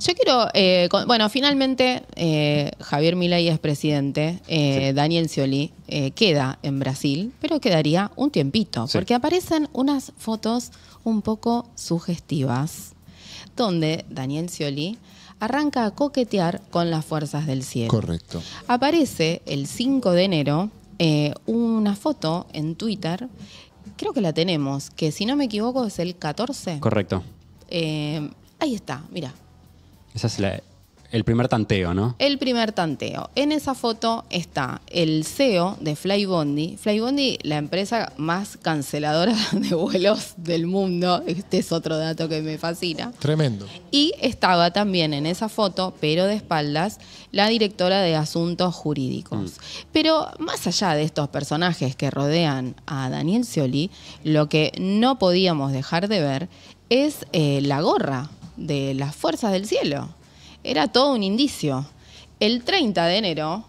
yo quiero, eh, bueno, finalmente eh, Javier Milei es presidente, eh, Daniel Scioli queda en Brasil, pero quedaría un tiempito, porque aparecen unas fotos un poco sugestivas, donde Daniel Scioli arranca a coquetear con las fuerzas del cielo. Correcto. Aparece el 5 de enero una foto en Twitter, creo que la tenemos, que si no me equivoco es el 14. Correcto. ahí está, mira. Ese es la, el primer tanteo, ¿no? El primer tanteo. En esa foto está el CEO de Flybondi. Flybondi, la empresa más canceladora <laughs> de vuelos del mundo. Este es otro dato que me fascina. Tremendo. Y estaba también en esa foto, pero de espaldas, la directora de asuntos jurídicos. Mm. Pero más allá de estos personajes que rodean a Daniel Scioli, lo que no podíamos dejar de ver es eh, la gorra de las fuerzas del cielo. Era todo un indicio. El 30 de enero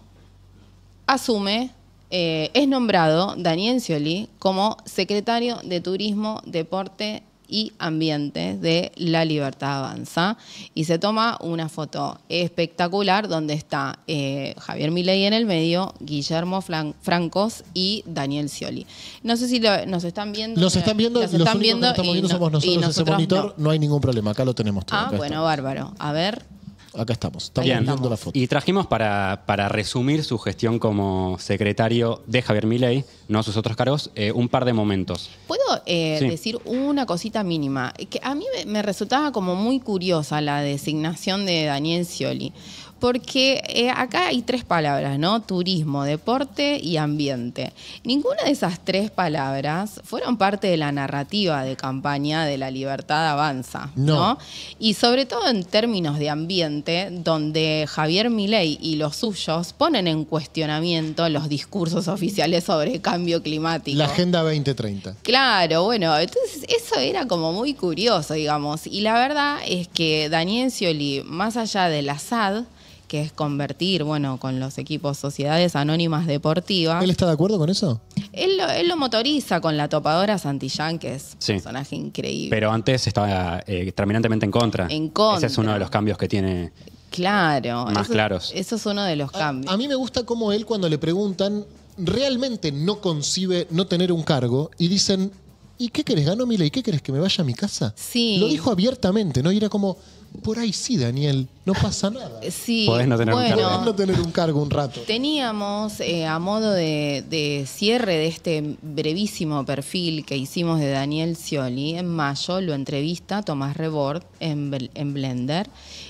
asume, eh, es nombrado Daniel Scioli como secretario de Turismo, Deporte y ambiente de La Libertad Avanza. Y se toma una foto espectacular donde está eh, Javier Milei en el medio, Guillermo Francos y Daniel Scioli. No sé si nos están viendo. Nos están viendo, los estamos viendo somos nosotros, ese monitor, no. hay ningún problema, acá lo tenemos todo. Ah, bueno, bárbaro. A ver acá estamos. viendo la foto. Y trajimos para, para resumir su gestión como secretario de Javier Milei, no sus otros cargos, eh, un par de momentos. ¿Puedo eh, decir una cosita mínima? Que a mí me- me resultaba como muy curiosa la designación de Daniel Scioli porque eh, acá hay tres palabras, ¿no? Turismo, deporte y ambiente. Ninguna de esas tres palabras fueron parte de la narrativa de campaña de la libertad avanza, ¿no? Y sobre todo en términos de ambiente, donde Javier Milei y los suyos ponen en cuestionamiento los discursos oficiales sobre cambio climático. La Agenda 2030. Claro, bueno, entonces eso era como muy curioso, digamos. Y la verdad es que Daniel Scioli, más allá de la SAD, que es convertir, bueno, con los equipos sociedades anónimas deportivas. ¿Él está de acuerdo con eso? Él lo, motoriza con la topadora Santillán, que es un personaje increíble. Pero antes estaba eh, terminantemente en contra. En contra. Ese es uno de los cambios que tiene. Claro. Más eso, claros. Eso es uno de los cambios. A, mí me gusta cómo él, cuando le preguntan, realmente no concibe no tener un cargo y dicen, ¿y qué querés? ¿Gano Mile? ¿Y ¿Qué querés? ¿Que me vaya a mi casa? Sí. Lo dijo abiertamente, ¿no? Y era como, por ahí sí, Daniel. No pasa nada. Eh, sí, Podés no tener un cargo. un rato. Teníamos, eh, a modo de, cierre de este brevísimo perfil que hicimos de Daniel Scioli, en mayo lo entrevista Tomás Rebord en, Blender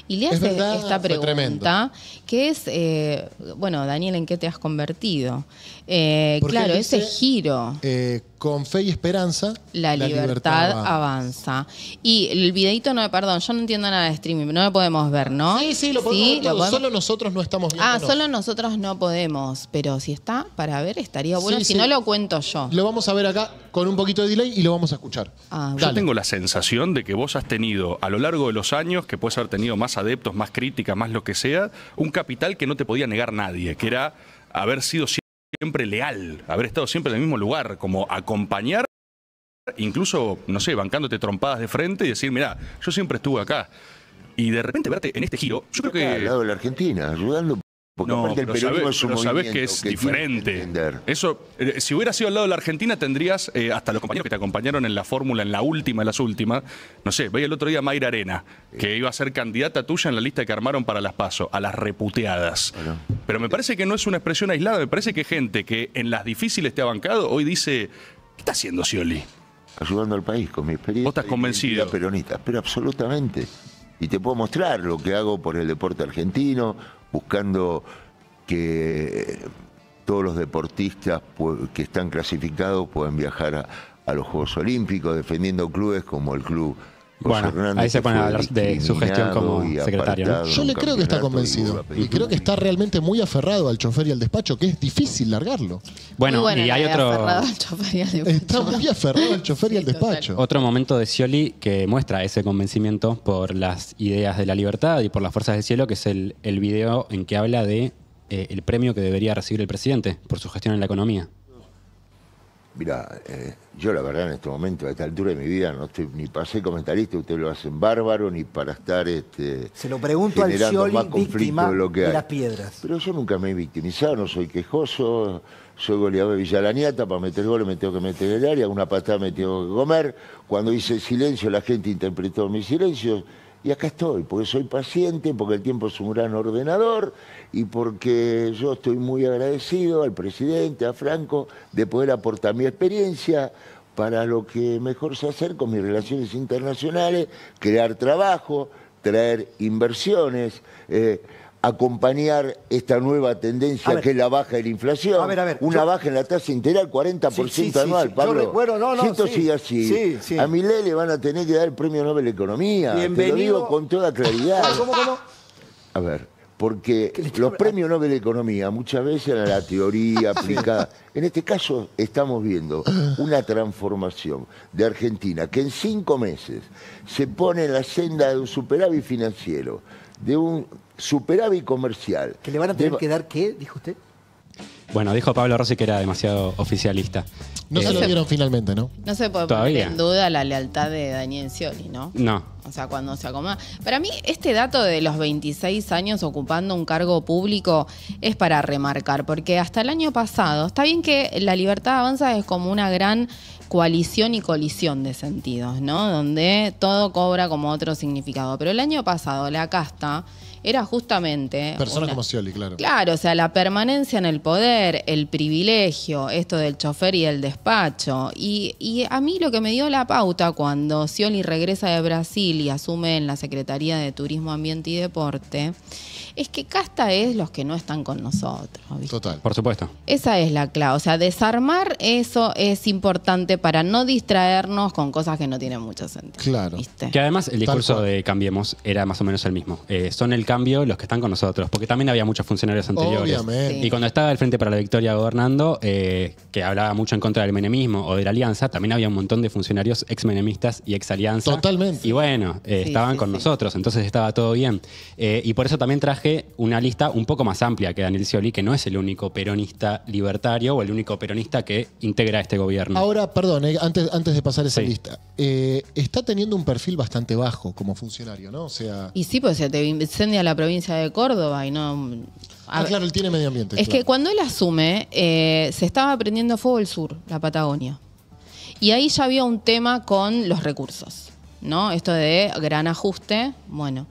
y le hace esta pregunta, que es, eh, bueno, Daniel, ¿en qué te has convertido? claro, ese giro. con fe y esperanza. La, libertad, avanza. Y el videito, no, perdón, yo no entiendo nada de streaming, no lo podemos ver, ¿no? Sí, sí, lo podemos, Solo nosotros no estamos viendo. Ah, solo nosotros no podemos, pero si está para ver estaría bueno. si no lo cuento yo. Lo vamos a ver acá con un poquito de delay y lo vamos a escuchar. Ah, yo tengo la sensación de que vos has tenido a lo largo de los años, que puedes haber tenido más adeptos, más críticas, más lo que sea, un capital que no te podía negar nadie, que era haber sido siempre leal, haber estado siempre en el mismo lugar, como acompañar incluso, no sé, bancándote trompadas de frente y decir, mira, yo siempre estuve acá. Y de repente verte en este giro, yo creo que. Al lado de la Argentina, ayudando. Porque no, el peronismo es un pero que es diferente. Eso, eh, si hubiera sido al lado de la Argentina, tendrías eh, hasta los compañeros que te acompañaron en la fórmula, en la última en las últimas. No sé, veía el otro día Mayra Arena, que iba a ser candidata tuya en la lista que armaron para las PASO, a las reputeadas. Pero me parece que no es una expresión aislada, me parece que gente que en las difíciles te ha bancado, hoy dice, ¿qué está haciendo Scioli? Ayudando al país con mi experiencia. Vos estás convencido. Peronista, pero absolutamente y te puedo mostrar lo que hago por el deporte argentino, buscando que eh, todos los deportistas que están clasificados puedan viajar a, los Juegos Olímpicos, defendiendo clubes como el Club bueno, ahí se pone a hablar de su gestión como secretario. Yo le creo que está convencido y, creo que está realmente muy aferrado al chofer y al despacho, que es difícil largarlo. Bueno, y hay otro... chofer y despacho. Está muy aferrado al chofer y al despacho. Otro momento de Scioli que muestra ese convencimiento por las ideas de la libertad y por las fuerzas del cielo, que es el, video en que habla de eh, el premio que debería recibir el presidente por su gestión en la economía. Mira, eh, yo la verdad en este momento, a esta altura de mi vida, no estoy ni para ser comentarista, ustedes lo hacen bárbaro, ni para estar este, Se lo pregunto al Scioli, más víctima de, las piedras. Pero yo nunca me he victimizado, no soy quejoso, soy goleador de Villalaniata, para meter goles me tengo que meter en el área, una patada me tengo que comer. Cuando hice silencio la gente interpretó mi silencio. Y acá estoy, porque soy paciente, porque el tiempo es un gran ordenador y porque yo estoy muy agradecido al presidente, a Franco, de poder aportar mi experiencia para lo que mejor se hacer con mis relaciones internacionales, crear trabajo, traer inversiones. Eh, acompañar esta nueva tendencia que es la baja de la inflación. una baja en la tasa integral, 40% anual, Pablo. no, si esto sigue así, a Milé le van a tener que dar el premio Nobel de Economía. Bienvenido. lo digo con toda claridad. A ver, porque <laughs> los premios Nobel de Economía muchas veces eran la teoría <laughs> aplicada. En este caso estamos viendo una transformación de Argentina que en cinco meses se pone en la senda de un superávit financiero, de un superávit comercial. ¿Que le van a tener que dar qué, dijo usted? Bueno, dijo Pablo Rossi que era demasiado oficialista. No se lo eh, dieron finalmente, ¿no? No se puede poner en duda la lealtad de Daniel Scioli, ¿no? No. O sea, cuando se acomoda. Para mí, este dato de los 26 años ocupando un cargo público es para remarcar, porque hasta el año pasado, está bien que la libertad avanza es como una gran coalición y colisión de sentidos, ¿no? Donde todo cobra como otro significado. Pero el año pasado, la casta era justamente... Personas como Scioli, claro. Claro, o sea, la permanencia en el poder, el privilegio, esto del chofer y del despacho. Y, a mí lo que me dio la pauta cuando Scioli regresa de Brasil y asume en la Secretaría de Turismo, Ambiente y Deporte, es que casta es los que no están con nosotros. Total. Por supuesto. Esa es la clave. O sea, desarmar eso es importante para no distraernos con cosas que no tienen mucho sentido. Claro. Que además el discurso de Cambiemos era más o menos el mismo. Eh, son el cambio los que están con nosotros, porque también había muchos funcionarios anteriores. Y cuando estaba el Frente para la Victoria gobernando, eh, que hablaba mucho en contra del menemismo o de la alianza, también había un montón de funcionarios ex-menemistas y ex-alianza. Totalmente. Y bueno, eh, estaban con nosotros, entonces estaba todo bien. y por eso también traje una lista un poco más amplia que Daniel Scioli, que no es el único peronista libertario o el único peronista que integra este gobierno. Ahora, perdón, eh, antes, antes de pasar esa lista, eh, está teniendo un perfil bastante bajo como funcionario, ¿no? O sea. Y sí, pues se te incendia la provincia de Córdoba y no. Ah, claro, él tiene medio ambiente. Es que cuando él asume, eh, se estaba prendiendo fuego el sur, la Patagonia. Y ahí ya había un tema con los recursos. ¿no? Esto de gran ajuste, bueno.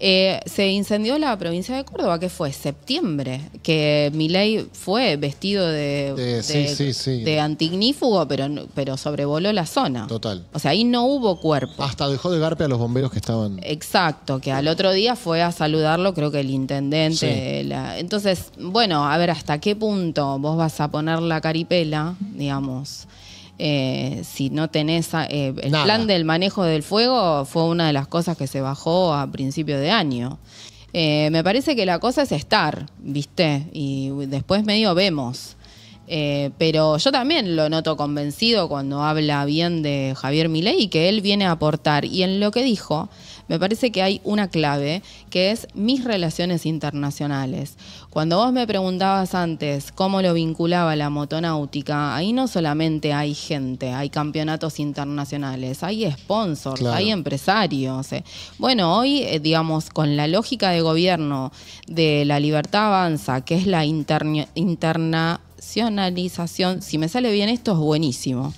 Eh, se incendió la provincia de Córdoba, que fue septiembre, que Milei fue vestido de, eh, antignífugo, pero, pero sobrevoló la zona. Total. O sea, ahí no hubo cuerpo. Hasta dejó de garpe a los bomberos que estaban. Exacto, que al otro día fue a saludarlo, creo que el intendente. Entonces, bueno, a ver, ¿hasta qué punto vos vas a poner la caripela, digamos? Eh, si no tenés eh, el plan del manejo del fuego fue una de las cosas que se bajó a principio de año. Eh, me parece que la cosa es estar, ¿viste? Y después medio vemos. Eh, pero yo también lo noto convencido cuando habla bien de Javier Milei y que él viene a aportar. Y en lo que dijo, me parece que hay una clave, que es mis relaciones internacionales. Cuando vos me preguntabas antes cómo lo vinculaba la motonáutica, ahí no solamente hay gente, hay campeonatos internacionales, hay sponsors, hay empresarios. Eh, bueno, hoy, eh, digamos, con la lógica de gobierno de la libertad avanza, que es la interna si me sale bien esto, es buenísimo.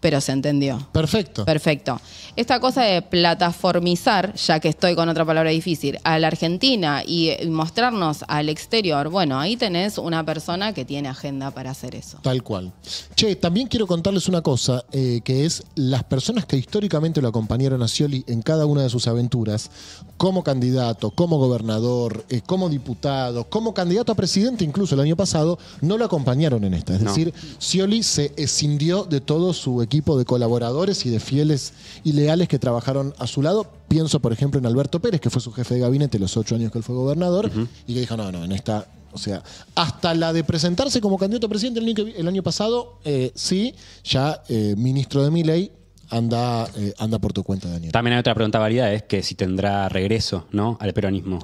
Pero se entendió. Perfecto. Perfecto esta cosa de plataformizar, ya que estoy con otra palabra difícil, a la Argentina y mostrarnos al exterior, bueno, ahí tenés una persona que tiene agenda para hacer eso. Tal cual. Che, también quiero contarles una cosa, eh, que es las personas que históricamente lo acompañaron a Scioli en cada una de sus aventuras, como candidato, como gobernador, eh, como diputado, como candidato a presidente incluso el año pasado, no lo acompañaron en esta. Es decir, Scioli se escindió de todo su equipo de colaboradores y de fieles y le leales que trabajaron a su lado. Pienso, por ejemplo, en Alberto Pérez, que fue su jefe de gabinete los ocho años que él fue gobernador, y que dijo, no, no, en esta... O sea, hasta la de presentarse como candidato a presidente el año, pasado, eh, sí, ya eh, ministro de mi ley, anda, eh, anda por tu cuenta, Daniel. También hay otra pregunta válida, es que si tendrá regreso, ¿no? Al peronismo.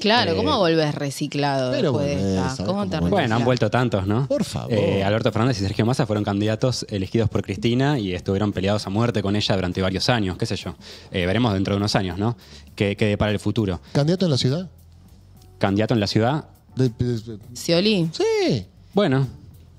Claro, eh, ¿cómo volvés reciclado después de esta? ¿Cómo bueno, han vuelto tantos, ¿no? Por favor. Eh, Alberto Fernández y Sergio Massa fueron candidatos elegidos por Cristina y estuvieron peleados a muerte con ella durante varios años, qué sé yo. veremos dentro de unos años, ¿no? ¿Qué depara el futuro. ¿Candidato en la ciudad? ¿Candidato en la ciudad? De, Sí. Bueno.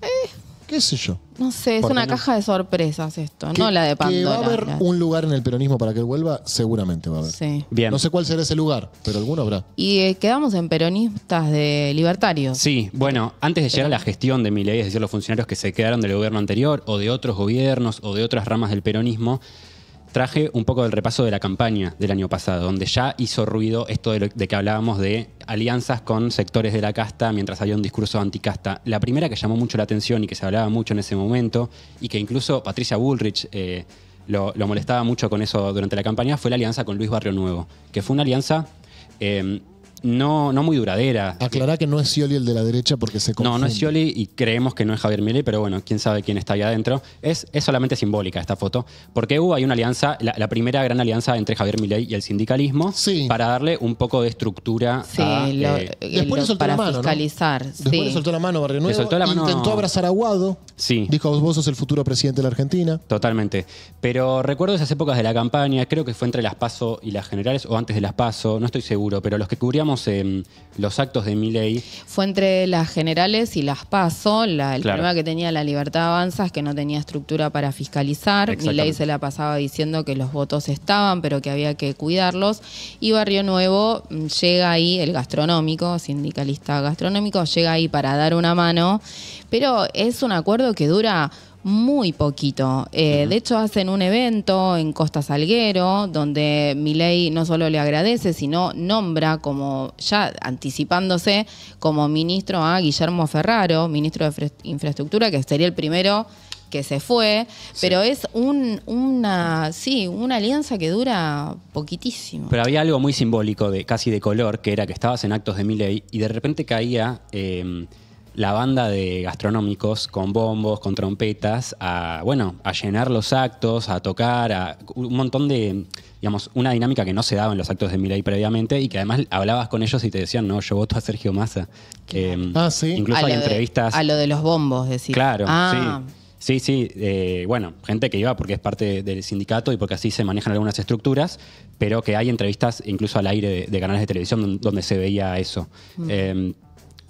Eh. ¿Qué sé yo? No sé, es una caja de sorpresas esto, no la de va a haber un lugar en el peronismo para que vuelva, seguramente va a haber. Sí. Bien. No sé cuál será ese lugar, pero alguno habrá. Y eh, quedamos en peronistas de libertarios. Sí, bueno, antes de llegar a la gestión de Milei, es decir, los funcionarios que se quedaron del gobierno anterior o de otros gobiernos o de otras ramas del peronismo, traje un poco del repaso de la campaña del año pasado, donde ya hizo ruido esto de, que hablábamos de alianzas con sectores de la casta mientras había un discurso anticasta. La primera que llamó mucho la atención y que se hablaba mucho en ese momento, y que incluso Patricia Bullrich eh, lo, molestaba mucho con eso durante la campaña, fue la alianza con Luis Barrio Nuevo, que fue una alianza... Eh, no, no muy duradera. Aclará que no es Scioli el de la derecha porque se confunde. No, no es Scioli y creemos que no es Javier Milei, pero bueno, quién sabe quién está ahí adentro. Es, solamente simbólica esta foto, porque hubo hay una alianza, la, primera gran alianza entre Javier Milei y el sindicalismo, para darle un poco de estructura a, después soltó la mano, Después le soltó la mano Barrio soltó la mano... intentó abrazar a Guado, sí. dijo vos sos el futuro presidente de la Argentina. Totalmente, pero recuerdo esas épocas de la campaña, creo que fue entre las PASO y las generales, o antes de las PASO, no estoy seguro, pero los que cubríamos Em, los actos de Milei. Fue entre las generales y las PASO, el problema que tenía la Libertad de Avanza es que no tenía estructura para fiscalizar. Milei se la pasaba diciendo que los votos estaban, pero que había que cuidarlos. Y Barrio Nuevo mm, llega ahí, el gastronómico, sindicalista gastronómico, llega ahí para dar una mano, pero es un acuerdo que dura muy poquito. Eh, de hecho, hacen un evento en Costa Salguero donde Milei no solo le agradece, sino nombra como, ya anticipándose, como ministro a Guillermo Ferraro, ministro de Infraestructura, que sería el primero que se fue, pero es un, una, sí, una alianza que dura poquitísimo. Pero había algo muy simbólico, de, casi de color, que era que estabas en actos de Milei y de repente caía... Eh, la banda de gastronómicos con bombos, con trompetas, a, bueno, a llenar los actos, a tocar, a un montón de, digamos, una dinámica que no se daba en los actos de Milay previamente y que además hablabas con ellos y te decían, no, yo voto a Sergio Massa. que eh, ah, sí. Incluso hay entrevistas. a lo de los bombos, decir. Claro, ah. sí. Sí, eh, bueno, gente que iba porque es parte del sindicato y porque así se manejan algunas estructuras, pero que hay entrevistas incluso al aire de, canales de televisión donde, se veía eso. Mm. Eh,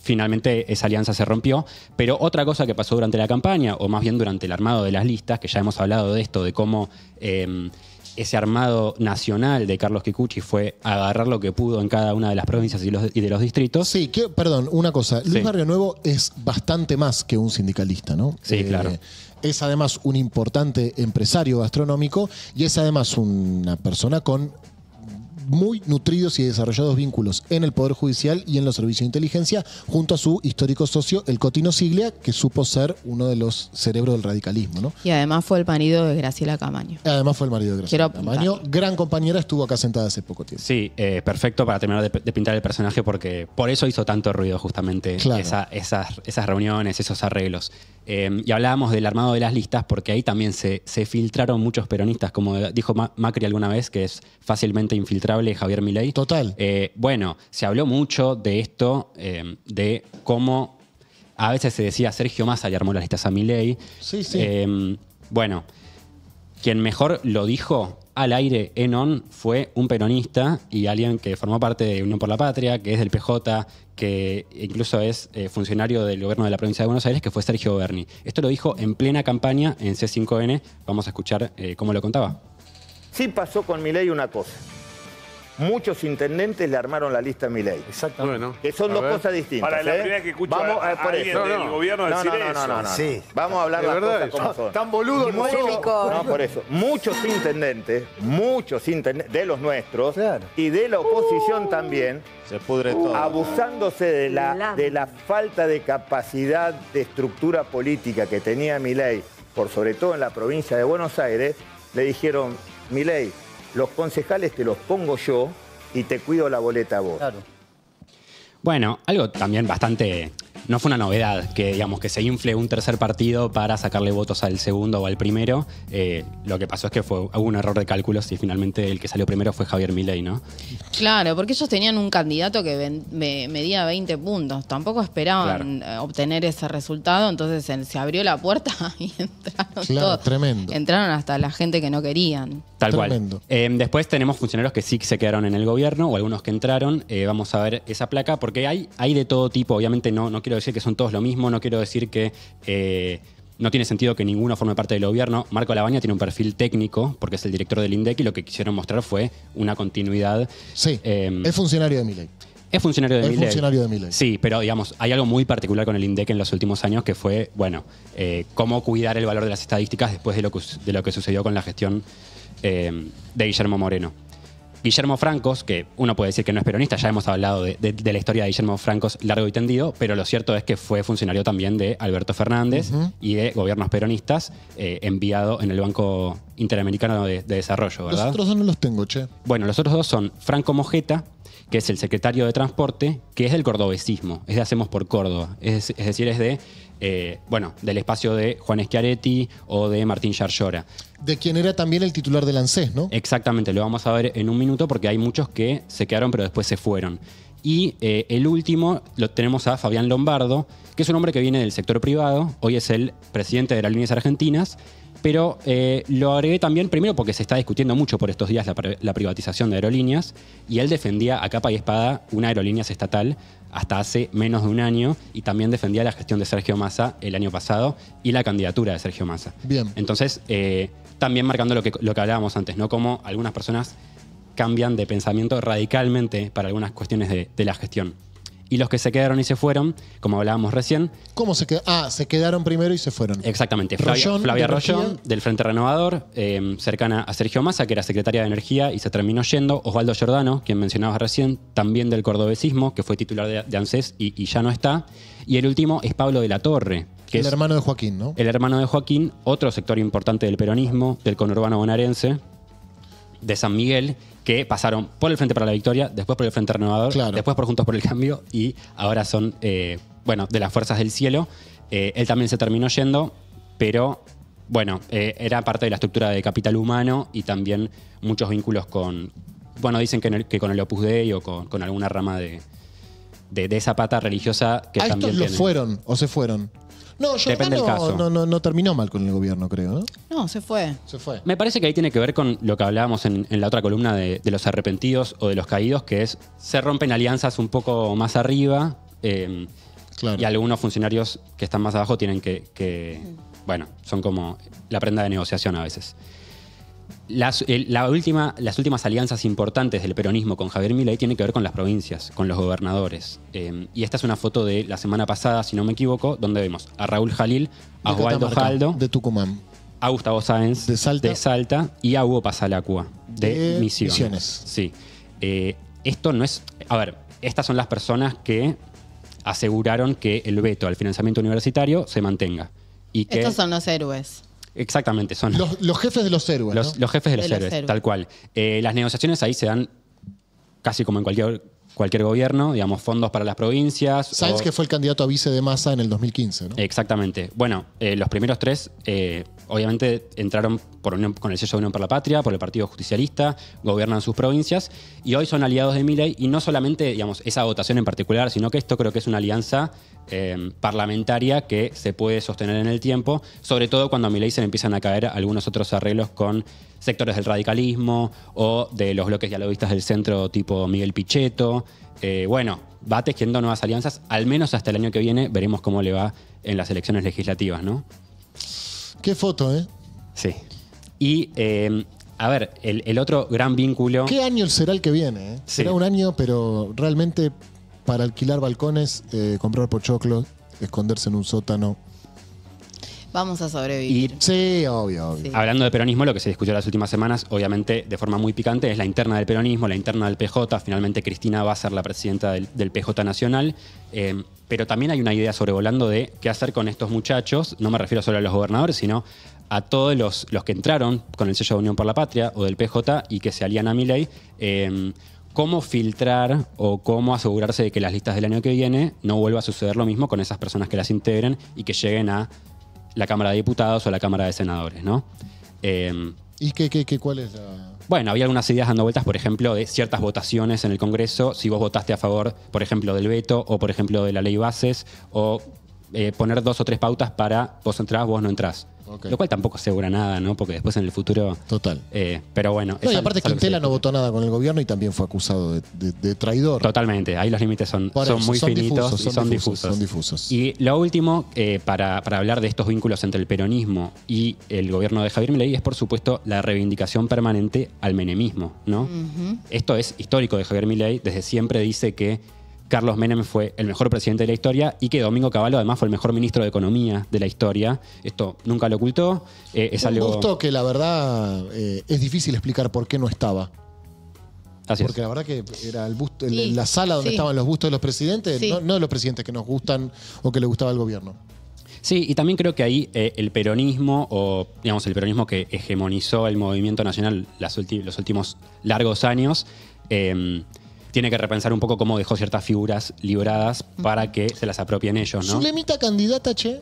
finalmente esa alianza se rompió. Pero otra cosa que pasó durante la campaña, o más bien durante el armado de las listas, que ya hemos hablado de esto, de cómo em, ese armado nacional de Carlos Kikuchi fue agarrar lo que pudo en cada una de las provincias y, de los distritos. Sí, perdón, una cosa. Luis Barrio Nuevo es bastante más que un sindicalista, ¿no? Sí, eh, claro. Es además un importante empresario gastronómico y es además una persona con muy nutridos y desarrollados vínculos en el Poder Judicial y en los servicios de inteligencia, junto a su histórico socio, el Cotino Siglia, que supo ser uno de los cerebros del radicalismo. Y además fue el marido de Graciela Camaño. Además fue el marido de Graciela Camaño. Gran compañera, estuvo acá sentada hace poco tiempo. Sí, eh, perfecto para terminar de, pintar el personaje, porque por eso hizo tanto ruido justamente esas, esas, reuniones, esos arreglos. Eh, y hablábamos del armado de las listas, porque ahí también se, se filtraron muchos peronistas, como dijo Macri alguna vez, que es fácilmente infiltrado de Javier Milei. Total. Eh, bueno, se habló mucho de esto, eh, de cómo a veces se decía Sergio Massa y armó las listas a Milei. Sí, sí. Eh, bueno, quien mejor lo dijo al aire en on fue un peronista y alguien que formó parte de Unión por la Patria, que es del PJ, que incluso es funcionario del gobierno de la provincia de Buenos Aires, que fue Sergio Berni. Esto lo dijo en plena campaña en C5N. Vamos a escuchar cómo lo contaba. Sí pasó con mi una cosa muchos intendentes le armaron la lista a Milei. Exactamente. que son dos cosas distintas. Para la ¿eh? que Vamos a, eh, no, no. no, Vamos a hablar de las cosas como son. Tan boludo no por eso. Muchos intendentes, muchos intendentes, de los nuestros y de la oposición también, se pudre abusándose de la, de la falta de capacidad de estructura política que tenía Milei, por sobre todo en la provincia de Buenos Aires, le dijeron, Milei, los concejales te los pongo yo y te cuido la boleta a vos. Claro. Bueno, algo también bastante no fue una novedad que, digamos, que se infle un tercer partido para sacarle votos al segundo o al primero. Eh, lo que pasó es que fue, hubo un error de cálculos y finalmente el que salió primero fue Javier Milei, ¿no? Claro, porque ellos tenían un candidato que medía 20 puntos. Tampoco esperaban eh, obtener ese resultado, entonces se abrió la puerta <laughs> y entraron Tremendo. Entraron hasta la gente que no querían. Tal cual. Em, después tenemos funcionarios que sí se quedaron en el gobierno o algunos que entraron. Eh, vamos a ver esa placa porque hay, hay de todo tipo. Obviamente no, no quiero quiero decir que son todos lo mismo, no quiero decir que eh, no tiene sentido que ninguno forme parte del gobierno. Marco Labaña tiene un perfil técnico porque es el director del INDEC y lo que quisieron mostrar fue una continuidad. Sí, em, es funcionario de Miley. Es funcionario de Miley. funcionario de Miley. Sí, pero digamos, hay algo muy particular con el INDEC en los últimos años que fue, bueno, eh, cómo cuidar el valor de las estadísticas después de lo que, sucedió con la gestión em, de Guillermo Moreno. Guillermo Francos, que uno puede decir que no es peronista, ya hemos hablado de, la historia de Guillermo Francos largo y tendido, pero lo cierto es que fue funcionario también de Alberto Fernández y de gobiernos peronistas, eh, enviado en el Banco Interamericano de, Desarrollo, ¿verdad? Los otros dos no los tengo, che. Bueno, los otros dos son Franco Mojeta, que es el secretario de Transporte, que es del cordobesismo, es de Hacemos por Córdoba, es, decir, es de eh, bueno, del espacio de Juan Schiaretti o de Martín Yarlora de quien era también el titular del ANSES, ¿no? Exactamente, lo vamos a ver en un minuto porque hay muchos que se quedaron pero después se fueron. Y eh, el último lo tenemos a Fabián Lombardo, que es un hombre que viene del sector privado, hoy es el presidente de Aerolíneas argentinas, pero eh, lo agregué también primero porque se está discutiendo mucho por estos días la, privatización de aerolíneas y él defendía a capa y espada una aerolínea estatal hasta hace menos de un año y también defendía la gestión de Sergio Massa el año pasado y la candidatura de Sergio Massa. Bien. Entonces, eh, también marcando lo que, lo que hablábamos antes, ¿no? Cómo algunas personas cambian de pensamiento radicalmente para algunas cuestiones de, la gestión. Y los que se quedaron y se fueron, como hablábamos recién. ¿Cómo se quedaron? Ah, se quedaron primero y se fueron. Exactamente. Flavia, del Frente Renovador, eh, cercana a Sergio Massa, que era secretaria de Energía y se terminó yendo. Osvaldo Giordano, quien mencionabas recién, también del cordobesismo, que fue titular de, ANSES y, ya no está. Y el último es Pablo de la Torre, el hermano de Joaquín, ¿no? El hermano de Joaquín, otro sector importante del peronismo, del conurbano bonaerense, de San Miguel, que pasaron por el Frente para la Victoria, después por el Frente Renovador, después por Juntos por el Cambio y ahora son, eh, bueno, de las Fuerzas del Cielo. Eh, él también se terminó yendo, pero bueno, eh, era parte de la estructura de capital humano y también muchos vínculos con, bueno, dicen que, con el Opus Dei o con, alguna rama de, esa pata religiosa que también. Estos lo fueron o se fueron? No, yo Depende del no, no, terminó mal con el gobierno, creo, ¿no? se fue. Me parece que ahí tiene que ver con lo que hablábamos en, la otra columna de, los arrepentidos o de los caídos, que es se rompen alianzas un poco más arriba em, y algunos funcionarios que están más abajo tienen que, que, bueno, son como la prenda de negociación a veces las, la última, las últimas alianzas importantes del peronismo con Javier Milei tienen que ver con las provincias, con los gobernadores. Em, y esta es una foto de la semana pasada, si no me equivoco, donde vemos a Raúl Jalil, a Osvaldo Jaldo. De Tucumán. A Gustavo Sáenz. De Salta. y a Hugo Pasalacua. De, Misiones. Sí. Eh, esto no es. A ver, estas son las personas que aseguraron que el veto al financiamiento universitario se mantenga. Y que, Estos son los héroes. Exactamente, son los, jefes de los héroes. Los, jefes de los, tal cual. Eh, las negociaciones ahí se dan casi como en cualquier cualquier gobierno, digamos, fondos para las provincias. Sainz, que fue el candidato a vice de masa en el 2015, ¿no? Exactamente. Bueno, eh, los primeros tres, eh, obviamente, entraron por con el sello de Unión por la Patria, por el Partido Justicialista, gobiernan sus provincias y hoy son aliados de ley. Y no solamente, digamos, esa votación en particular, sino que esto creo que es una alianza eh, parlamentaria que se puede sostener en el tiempo, sobre todo cuando a ley se le empiezan a caer algunos otros arreglos con sectores del radicalismo o de los bloques dialoguistas del centro tipo Miguel Pichetto eh, bueno, va tejiendo nuevas alianzas, al menos hasta el año que viene, veremos cómo le va en las elecciones legislativas, ¿no? Qué foto, ¿eh? Sí. Y, eh, a ver, el, otro gran vínculo... ¿Qué año será el que viene? Eh? Será un año, pero realmente para alquilar balcones, comprar pochoclos, esconderse en un sótano, Vamos a sobrevivir. sí, obvio, obvio. Hablando de peronismo, lo que se discutió las últimas semanas, obviamente de forma muy picante, es la interna del peronismo, la interna del PJ. Finalmente Cristina va a ser la presidenta del, PJ Nacional. Eh, pero también hay una idea sobrevolando de qué hacer con estos muchachos. No me refiero solo a los gobernadores, sino a todos los, los que entraron con el sello de Unión por la Patria o del PJ y que se alían a mi ley. Em, cómo filtrar o cómo asegurarse de que las listas del año que viene no vuelva a suceder lo mismo con esas personas que las integren y que lleguen a la Cámara de Diputados o la Cámara de Senadores, ¿no? Em, ¿Y qué, cuál es la...? Bueno, había algunas ideas dando vueltas, por ejemplo, de ciertas votaciones en el Congreso, si vos votaste a favor, por ejemplo, del veto o, por ejemplo, de la ley bases o eh, poner dos o tres pautas para vos entrás, vos no entrás. Lo cual tampoco asegura nada, ¿no? Porque después en el futuro. Total. Eh, pero bueno. No, y aparte, Quintela no votó nada con el gobierno y también fue acusado de, traidor. Totalmente. Ahí los límites son, son muy finitos y son, difusos, Y lo último, eh, para, hablar de estos vínculos entre el peronismo y el gobierno de Javier Milei, es por supuesto la reivindicación permanente al menemismo, ¿no? Esto es histórico de Javier Milei. Desde siempre dice que Carlos Menem fue el mejor presidente de la historia y que Domingo Cavallo además fue el mejor ministro de Economía de la historia. Esto nunca lo ocultó. Eh, es Un algo... gusto que la verdad eh, es difícil explicar por qué no estaba. Así Porque la verdad que era el la sala donde estaban los bustos de los presidentes, no, de los presidentes que nos gustan o que le gustaba el gobierno. Sí, y también creo que ahí eh, el peronismo, o digamos el peronismo que hegemonizó el movimiento nacional los últimos largos años, tiene que repensar un poco cómo dejó ciertas figuras libradas mm. para que se las apropien ellos, ¿no? ¿Zulemita candidata, che?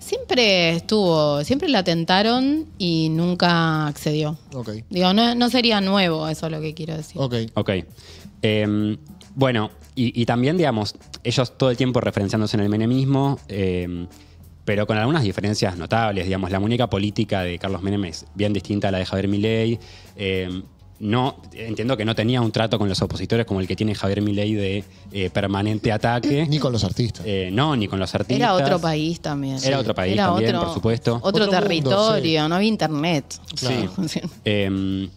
Siempre estuvo, siempre la tentaron y nunca accedió. Ok, Digo, no, sería nuevo, eso lo que quiero decir. ok. Ok. Em, bueno, y, también, digamos, ellos todo el tiempo referenciándose en el menemismo, em, pero con algunas diferencias notables. Digamos, la muñeca política de Carlos Menem es bien distinta a la de Javier Milei. Em, no entiendo que no tenía un trato con los opositores como el que tiene Javier Milei de eh, permanente ataque. <clears throat> Ni con los artistas. Eh, no, ni con los artistas. Era otro país también. Era otro país también, por supuesto. Otro, territorio, no había internet. Sí. <laughs> Em,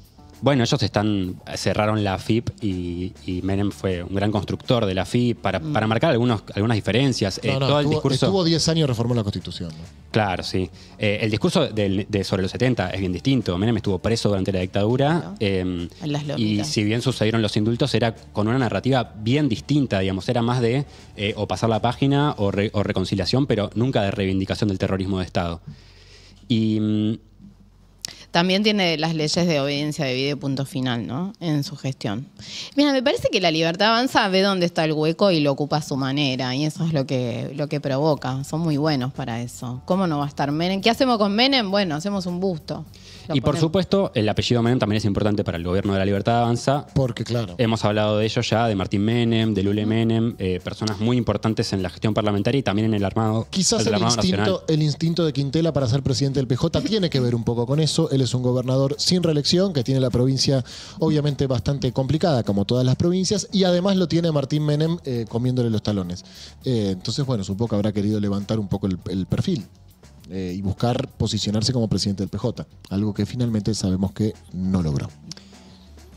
bueno, ellos están, cerraron la FIP y, Menem fue un gran constructor de la FIP mm. para, marcar algunas diferencias. Eh, todo el discurso. Estuvo 10 años y reformó la Constitución. Claro, sí. Eh, el discurso sobre los 70 es bien distinto. Menem estuvo preso durante la dictadura. Em, y si bien sucedieron los indultos, era con una narrativa bien distinta, digamos. Era más de eh, o pasar la página o, o reconciliación, pero nunca de reivindicación del terrorismo de Estado. Y mm, también tiene las leyes de obediencia de vida y punto final, ¿no? En su gestión. Mira, me parece que la libertad avanza, ve dónde está el hueco y lo ocupa a su manera. Y eso es lo que, lo que provoca. Son muy buenos para eso. ¿Cómo no va a estar Menem? ¿Qué hacemos con Menem? Bueno, hacemos un busto. y por supuesto, el apellido Menem también es importante para el gobierno de la libertad avanza. Porque, claro. Hemos hablado de ellos ya, de Martín Menem, de Lule Menem, eh, personas muy importantes en la gestión parlamentaria y también en el armado. Quizás el, instinto, el, instinto, de Quintela para ser presidente del PJ tiene que ver un poco con eso es un gobernador sin reelección, que tiene la provincia obviamente bastante complicada, como todas las provincias, y además lo tiene Martín Menem eh, comiéndole los talones. Eh, entonces, bueno, supongo que habrá querido levantar un poco el, perfil. Eh, y buscar posicionarse como presidente del PJ, algo que finalmente sabemos que no logró.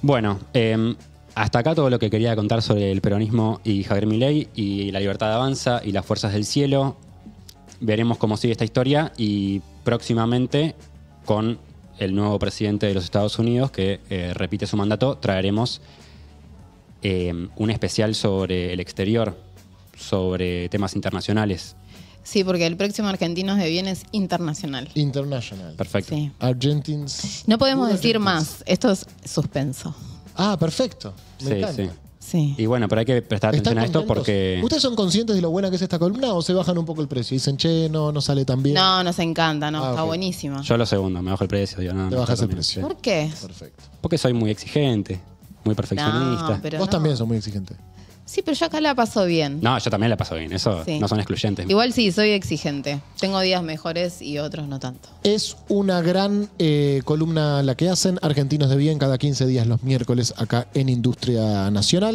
Bueno, em, hasta acá todo lo que quería contar sobre el peronismo y Javier Milei y la libertad de avanza y las fuerzas del cielo. Veremos cómo sigue esta historia y próximamente con el nuevo presidente de los Estados Unidos, que eh, repite su mandato, traeremos eh, un especial sobre el exterior, sobre temas internacionales. Sí, porque el próximo Argentino de Bienes internacional. Perfecto. No podemos decir más. Esto es suspenso. Ah, perfecto. sí, Sí. Y bueno, pero hay que prestar atención a esto porque. ¿Ustedes son conscientes de lo buena que es esta columna o se bajan un poco el precio? dicen, che, no, no sale tan bien. No, nos encanta, no, ah, está buenísimo. Yo lo segundo, me bajo el precio. Digo, no, bajas el precio. ¿Por qué? Perfecto. Porque soy muy exigente, muy perfeccionista. Vos también sos muy exigente. Sí, pero yo acá la paso bien. No, yo también la paso bien, eso no son excluyentes. Igual sí, soy exigente. Tengo días mejores y otros no tanto. Es una gran eh, columna la que hacen Argentinos de Bien cada 15 días los miércoles acá en Industria Nacional.